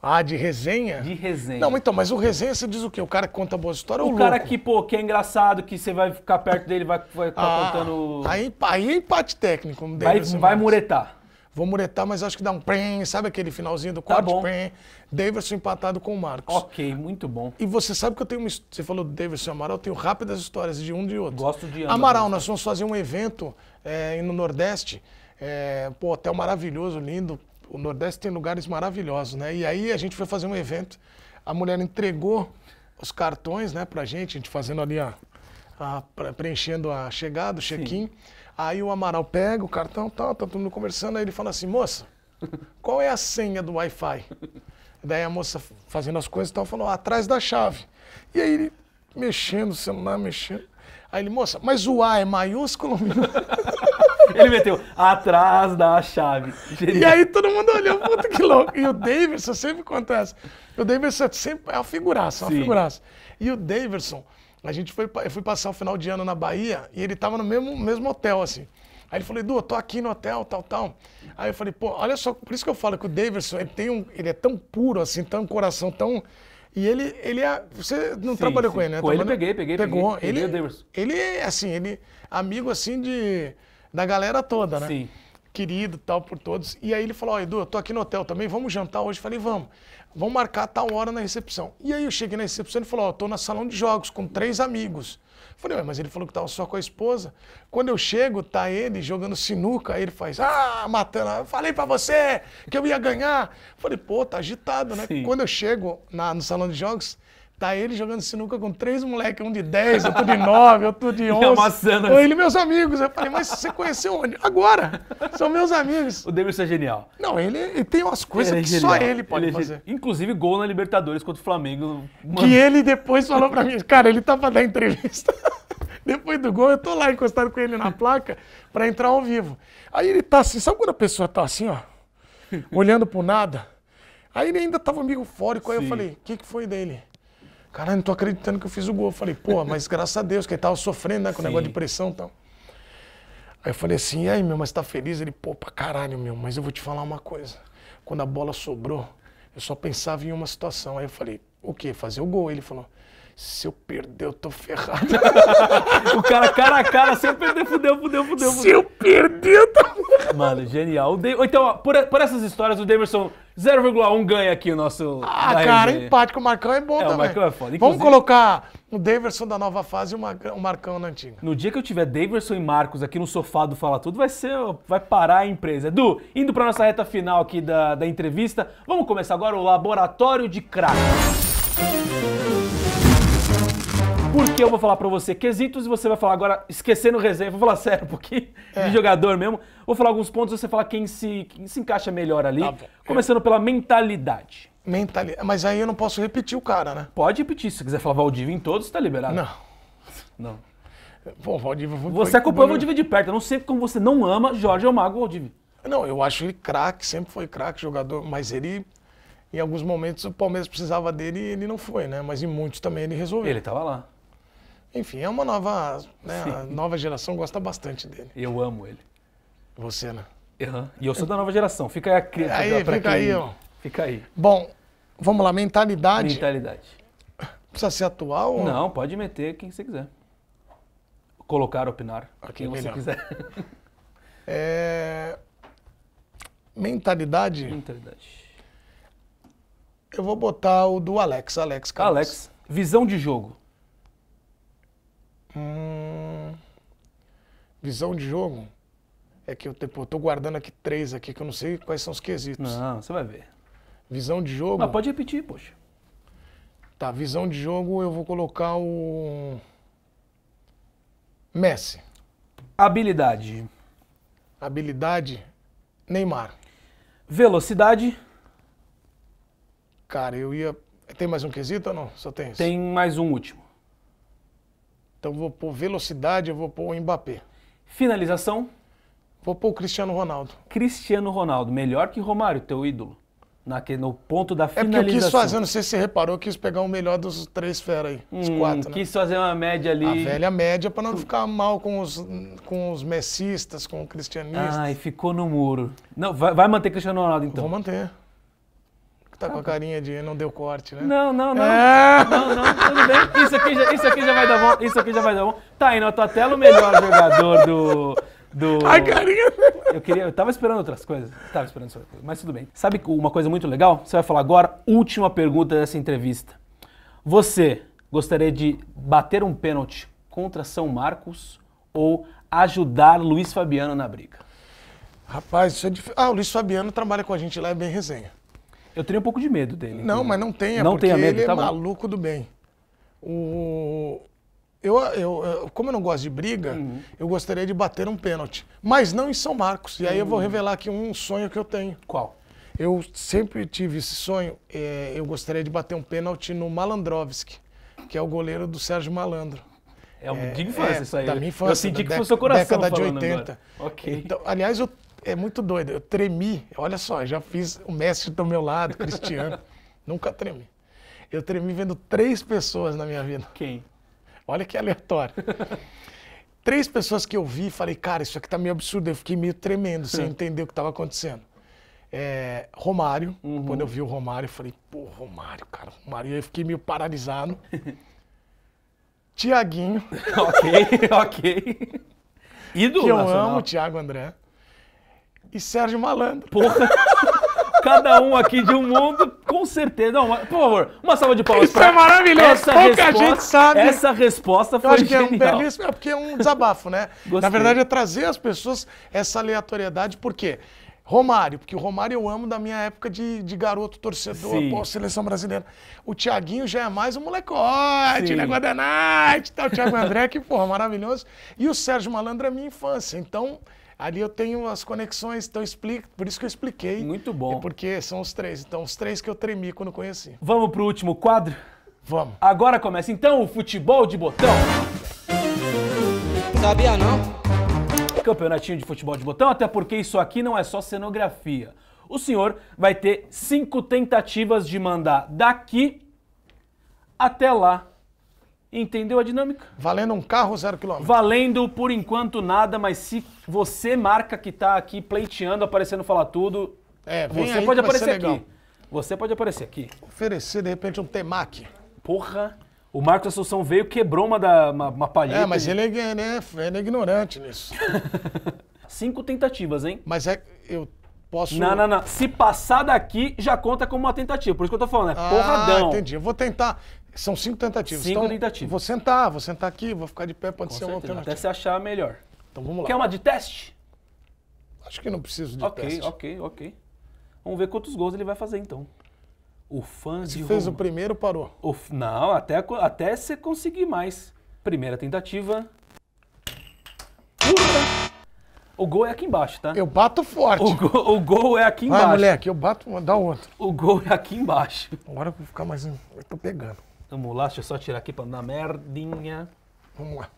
Ah, de resenha? De resenha. Não, então, mas o resenha você diz o quê? O cara que conta boa história o ou o O cara louco? que, pô, que é engraçado, que você vai ficar perto dele, vai, vai ah, contando. Aí, aí é empate técnico. Davidson vai, vai muretar. Vou muretar, mas acho que dá um prem, sabe aquele finalzinho do quarto tá prem? Davidson empatado com o Marcos. Ok, muito bom. E você sabe que eu tenho uma. Você falou do Davidson e Amaral, eu tenho rápidas histórias de um e de outro. Gosto de ambas. Amaral, nós fomos fazer um evento é, no Nordeste, é, pô, hotel maravilhoso, lindo. O Nordeste tem lugares maravilhosos, né? E aí a gente foi fazer um evento, a mulher entregou os cartões, né, pra gente, a gente fazendo ali a, a preenchendo a chegada, o check-in. Aí o Amaral pega o cartão, tal, tá, tá todo mundo conversando, aí ele fala assim, moça, qual é a senha do Wi-Fi? Daí a moça fazendo as coisas e tal, falou, atrás da chave. E aí ele mexendo o celular, mexendo. Aí ele, moça, mas o A é maiúsculo? Ele meteu atrás da chave. Genial. E aí todo mundo olhou, puta que louco. E o Davidson sempre acontece. O Davidson é sempre é uma figuraça, é uma Sim. figuraça. E o Davidson, a gente foi, eu fui passar o final de ano na Bahia e ele tava no mesmo, mesmo hotel, assim. Aí ele falou, Edu, eu tô aqui no hotel, tal, tal. Aí eu falei, pô, olha só, por isso que eu falo que o Davidson, ele tem um. Ele é tão puro, assim, tão um coração tão. E ele, ele é. Você não sim, trabalhou sim. com ele, né? Pô, ele peguei, peguei, Pegou. peguei. Ele, peguei ele, assim, ele amigo assim de da galera toda, né? Sim querido tal por todos. E aí ele falou: Ó, oh, Edu, eu tô aqui no hotel também, vamos jantar hoje? Eu falei: Vamos, vamos marcar tal hora na recepção. E aí eu cheguei na recepção e ele falou: Ó, oh, tô na salão de jogos com três amigos. Eu falei, mas ele falou que tava só com a esposa. Quando eu chego, tá ele jogando sinuca, aí ele faz, ah, matando. Eu falei para você que eu ia ganhar. Eu falei, pô, tá agitado, né? Sim. Quando eu chego na, no salão de jogos, Tá ele jogando sinuca com três moleques, um de 10, outro de 9, outro de 11. Amassando. Ou ele, meus amigos. Eu falei, mas você conheceu onde? Agora! São meus amigos. O Davidson é genial. Não, ele, ele tem umas coisas é que genial. só ele pode ele é fazer. Inclusive, gol na Libertadores contra o Flamengo. Mano. Que ele depois falou pra mim, cara, ele tá pra dar entrevista. Depois do gol, eu tô lá encostado com ele na placa pra entrar ao vivo. Aí ele tá assim, sabe quando a pessoa tá assim, ó, olhando pro nada? Aí ele ainda tava meio eufórico, aí Sim. eu falei, o que, que foi dele? Caralho, não tô acreditando que eu fiz o gol. Eu falei, pô, mas graças a Deus, que ele tava sofrendo, né, com o negócio de pressão e tal. Aí eu falei assim, e aí, meu, mas tá feliz? Ele, pô, pra caralho, meu, mas eu vou te falar uma coisa. Quando a bola sobrou, eu só pensava em uma situação. Aí eu falei, o quê? Fazer o gol? Ele falou, se eu perder, eu tô ferrado. o cara cara a cara, se eu perder, fudeu, fudeu, fudeu. fudeu. Se eu perder, eu tô ferrado. Mano, genial. De... Então, por, por essas histórias, o Davidson 0,1 ganha aqui o nosso. Ah, cara, RG. empate com o Marcão é bom é, também. O Marcão é foda. Inclusive, Vamos colocar o Daverson da nova fase e o Marcão na antiga. No dia que eu tiver Daverson e Marcos aqui no sofá do Fala Tudo, vai ser. Vai parar a empresa. Edu, indo pra nossa reta final aqui da, da entrevista, vamos começar agora o Laboratório de Crack. Porque eu vou falar para você quesitos e você vai falar agora, esquecendo resenha, vou falar sério, porque é. de jogador mesmo. Vou falar alguns pontos, você fala quem se, quem se encaixa melhor ali. Tá é. começando pela mentalidade. Mentalidade. Mas aí eu não posso repetir o cara, né? Pode repetir. Se quiser falar Valdivia em todos, tá liberado. Não. Não. Bom, Valdivia foi, Você acompanha o Valdivia de perto. Eu não sei como você não ama Jorge Almago Valdivia. Não, eu acho ele craque, sempre foi craque jogador, mas ele em alguns momentos o Palmeiras precisava dele e ele não foi, né? Mas em muitos também ele resolveu. Ele estava lá. Enfim, é uma nova. Né, a nova geração gosta bastante dele. Eu amo ele. Você, né? Uhum. E eu sou da nova geração. Fica aí a crítica aí, pra fica quem... aí, ó. Fica aí. Bom, vamos lá, mentalidade. Mentalidade. Precisa ser atual? Não, pode meter quem você quiser. Colocar, opinar, okay, quem melhor. você quiser. É... Mentalidade? Mentalidade. Eu vou botar o do Alex, Alex Carlos. Alex, visão de jogo. Hum, visão de jogo. É que eu tipo, tô guardando aqui três aqui, que eu não sei quais são os quesitos. Não, você vai ver. Visão de jogo. Mas pode repetir, poxa. Tá, visão de jogo eu vou colocar o. Messi. Habilidade. Habilidade, Neymar. Velocidade. Cara, eu ia. Tem mais um quesito ou não? Só tem esse? Tem mais um último. Então vou pôr velocidade, eu vou pôr o Mbappé. Finalização? Vou pôr o Cristiano Ronaldo. Cristiano Ronaldo, melhor que Romário, teu ídolo. Naquele, no ponto da finalização. É porque eu quis fazer, não sei se você reparou, eu quis pegar o melhor dos três fera aí, os hum, quatro, né? Quis fazer uma média ali. A velha média para não ficar mal com os, com os messistas, com o cristianistas. Ah, e ficou no muro. Não, vai, vai manter Cristiano Ronaldo então? Vou manter. Tá com a carinha de não deu corte, né? Não, não, não. É. Não, não, tudo bem. Isso aqui, já, isso aqui já vai dar bom. Isso aqui já vai dar bom. Tá aí na tua tela o melhor jogador do. do... ai carinha. Eu, queria, eu tava esperando outras coisas. Tava esperando outras coisas. Mas tudo bem. Sabe uma coisa muito legal? Você vai falar agora, última pergunta dessa entrevista. Você gostaria de bater um pênalti contra São Marcos ou ajudar Luiz Fabiano na briga? Rapaz, isso é difícil. Ah, o Luiz Fabiano trabalha com a gente lá, é bem resenha. Eu teria um pouco de medo dele. Não, mas não tenha, não porque tenha medo, ele é tá é bom. maluco do bem. O... Eu, eu, eu, como eu não gosto de briga, uhum. eu gostaria de bater um pênalti. Mas não em São Marcos. E aí eu vou hum. revelar aqui um sonho que eu tenho. Qual? Eu sempre tive esse sonho. É, eu gostaria de bater um pênalti no Malandrovski, que é o goleiro do Sérgio Malandro. É um é, de infância é, isso aí. Da minha infância. Eu senti que foi o seu coração Década de 80. Agora. Ok. Então, aliás, eu é muito doido. Eu tremi, olha só, já fiz o Messi do meu lado, Cristiano. Nunca tremi. Eu tremi vendo três pessoas na minha vida. Quem? Olha que aleatório. três pessoas que eu vi e falei, cara, isso aqui tá meio absurdo. Eu fiquei meio tremendo, sem entender o que estava acontecendo. É, Romário, uhum. quando eu vi o Romário, eu falei, pô, Romário, cara, Romário. E aí eu fiquei meio paralisado. Tiaguinho. ok, ok. Ídolo que eu nacional. amo, Tiago André e Sérgio Malandro. Porra! Cada um aqui de um mundo, com certeza. Não, por favor, uma salva de palmas. Isso é pra... é maravilhoso. Pouca resposta, gente sabe. Essa resposta foi eu acho genial. que é um belíssimo, é porque é um desabafo, né? Gostei. Na verdade, é trazer às pessoas essa aleatoriedade, por quê? Romário, porque o Romário eu amo da minha época de, de garoto torcedor, pô, seleção brasileira. O Thiaguinho já é mais um molecote, Sim. negócio da night, Tá? O Thiago André, que, porra, maravilhoso. E o Sérgio Malandro é minha infância. Então, ali eu tenho as conexões, então explico, por isso que eu expliquei. Muito bom. É porque são os três. Então, os três que eu tremi quando conheci. Vamos pro último quadro? Vamos. Agora começa então o futebol de botão. Sabia não? Campeonatinho de futebol de botão, até porque isso aqui não é só cenografia. O senhor vai ter cinco tentativas de mandar daqui até lá Entendeu a dinâmica? Valendo um carro, zero quilômetro. Valendo por enquanto nada, mas se você, marca que está aqui pleiteando, aparecendo falar tudo, é, você pode aparecer aqui. Você pode aparecer aqui. Oferecer, de repente, um temac. Porra. O Marcos Assunção veio, quebrou uma, da, uma, uma palheta. É, mas ele, é, né, ele é ignorante nisso. Cinco tentativas, hein? Mas é. Eu posso. Não, não, não. Se passar daqui, já conta como uma tentativa. Por isso que eu tô falando, é ah, porradão. Entendi. Eu vou tentar. São cinco tentativas. Cinco então, tentativas. Vou sentar, vou sentar aqui, vou ficar de pé, pode ser uma alternativa. Até você achar melhor. Então vamos lá. Quer uma de teste? Acho que não preciso de okay, teste. Ok, ok, ok. Vamos ver quantos gols ele vai fazer então. O fã Se de fez Roma. o primeiro, parou. O, não, até, até você conseguir mais. Primeira tentativa. Ufa! O gol é aqui embaixo, tá? Eu bato forte. O gol, o gol é aqui embaixo. Ah, moleque, eu bato, dá outro. O gol é aqui embaixo. Agora eu vou ficar mais... Eu tô pegando. Vamos lá, deixa eu só tirar aqui para dar merdinha. Vamos lá.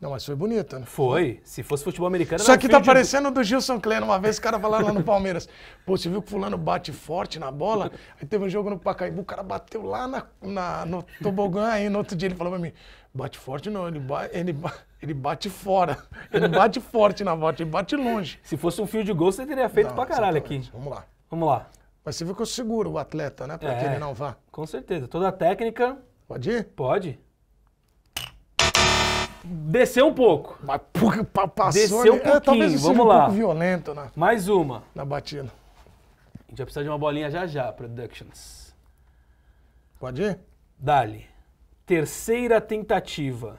Não, mas foi bonita, né? Foi. Se fosse futebol americano... só que tá de... parecendo do Gilson Klein. Uma vez o cara falando lá no Palmeiras. Pô, você viu que fulano bate forte na bola? Aí teve um jogo no Pacaembu, o cara bateu lá na, na, no tobogã. Aí no outro dia ele falou pra mim, bate forte não, ele, ba ele, ba ele bate fora. Ele bate forte na bola, ele bate longe. Se fosse um fio de gol, você teria feito não, pra caralho aqui. Vamos lá. Vamos lá. Mas você eu seguro o atleta, né? Para é, que ele não vá. Com certeza. Toda a técnica. Pode ir? Pode. Desceu um pouco. Mas passou Desceu um pouquinho, é, talvez vamos lá. Pouco violento, né? Mais uma. Na batida. A gente vai precisar de uma bolinha já já, Productions. Pode ir? Dali. Terceira tentativa.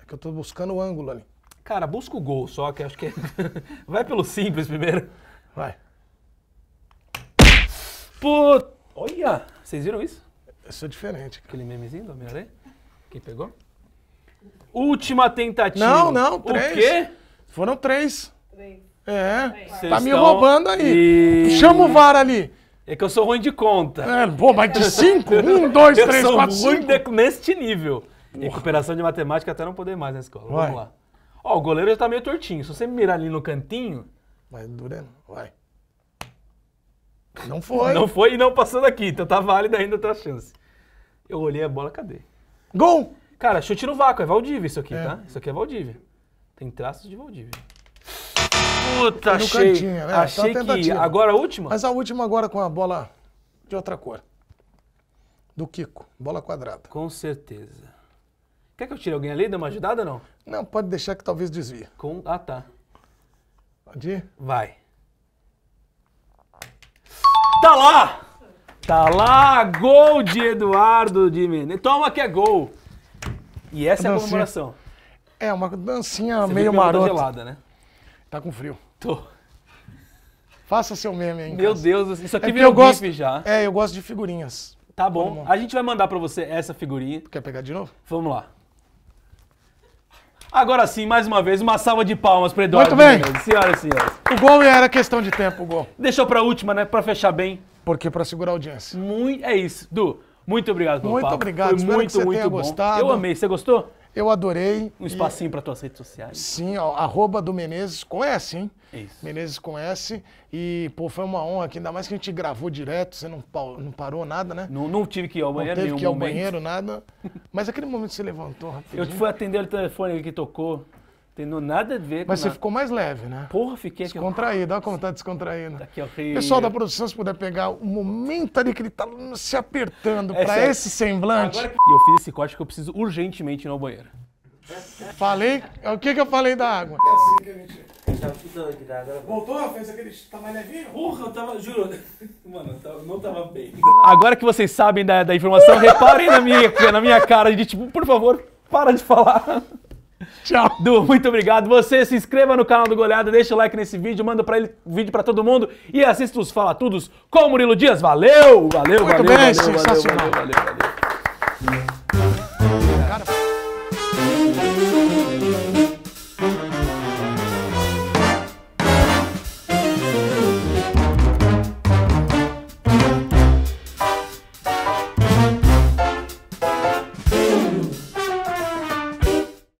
É que eu tô buscando o ângulo ali. Cara, busca o gol só, que acho que é... Vai pelo simples primeiro. Vai. Pô, olha! Vocês viram isso? Eu sou diferente. Cara. Aquele memezinho do Homem-Aranha? Quem pegou? Última tentativa. Não, não, três. O quê? Foram três. Três. É. Três. Tá me roubando aí. E... Chama o VAR ali. É que eu sou ruim de conta. É, pô, mas de cinco? um, dois, eu três, sou quatro, ruim cinco. De... Neste nível. Porra. Recuperação de matemática até não poder mais na escola. Vai. Vamos lá. Ó, o goleiro já tá meio tortinho. Se você mirar ali no cantinho. Vai, Dureno, vai. Não foi. Não foi e não passou daqui. Então tá válida ainda outra chance. Eu olhei a bola, cadê? Gol! Cara, chute no vácuo. É Valdívia isso aqui, é. tá? Isso aqui é Valdívia. Tem traços de Valdívia. Puta, achei. Cantinho, né? Achei que... Agora a última? Mas a última agora com a bola de outra cor. Do Kiko. Bola quadrada. Com certeza. Quer que eu tire alguém ali, dê uma ajudada ou não? Não, pode deixar que talvez desvie. Com... Ah, tá. Pode ir? Vai. Tá lá! Tá lá, gol de Eduardo de Menezes. Toma que é gol! E essa é a comemoração. É, uma dancinha Você meio marota. Tá gelada, né? Tá com frio. Tô. Faça seu meme aí. Meu casa. Deus, isso aqui é virou eu gosto, já. É, eu gosto de figurinhas. Tá bom. A gente vai mandar para você essa figurinha. Quer pegar de novo? Vamos lá. Agora sim, mais uma vez, uma salva de palmas para Eduardo. Muito bem. Menezes, senhoras e senhores. O gol era questão de tempo, o gol. Deixou para a última, né? Para fechar bem. Porque para segurar a audiência. Muito, é isso. Du, muito obrigado pelo muito papo. Obrigado. Foi Espero muito, que você muito tenha bom. Gostado. Eu amei. Você gostou? Eu adorei. Um espacinho para tuas redes sociais. Sim, ó, arroba do Menezes com S, hein? Isso. Menezes com S. E, pô, foi uma honra aqui, ainda mais que a gente gravou direto, você não, não parou nada, né? Não, não tive que ir ao banheiro, Não teve que ir ao momento. banheiro, nada. Mas aquele momento você levantou rapidinho. Eu fui atender o telefone que tocou. Tendo nada a ver com Mas nada. você ficou mais leve, né? Porra, fiquei aqui. Descontraído, olha como tá descontraindo. Tá aqui, ó, Pessoal da produção, se puder pegar o momento ali que ele tá se apertando é, pra certo. esse semblante. E eu fiz esse corte que eu preciso urgentemente ir ao banheiro. Falei. É o que que eu falei da água? É assim que a gente. Eu tava aqui da água. Voltou? Tá mais levinho? eu tava. Juro. Mano, eu não tava bem. Agora que vocês sabem da, da informação, reparem na minha, na minha cara de tipo, por favor, para de falar. Tchau. Du, muito obrigado. Você se inscreva no canal do Goleada, deixa o like nesse vídeo, manda para ele vídeo para todo mundo e assista os Fala Tudos com o Murilo Dias. Valeu, valeu, muito valeu, bem, valeu, valeu, valeu, valeu, valeu.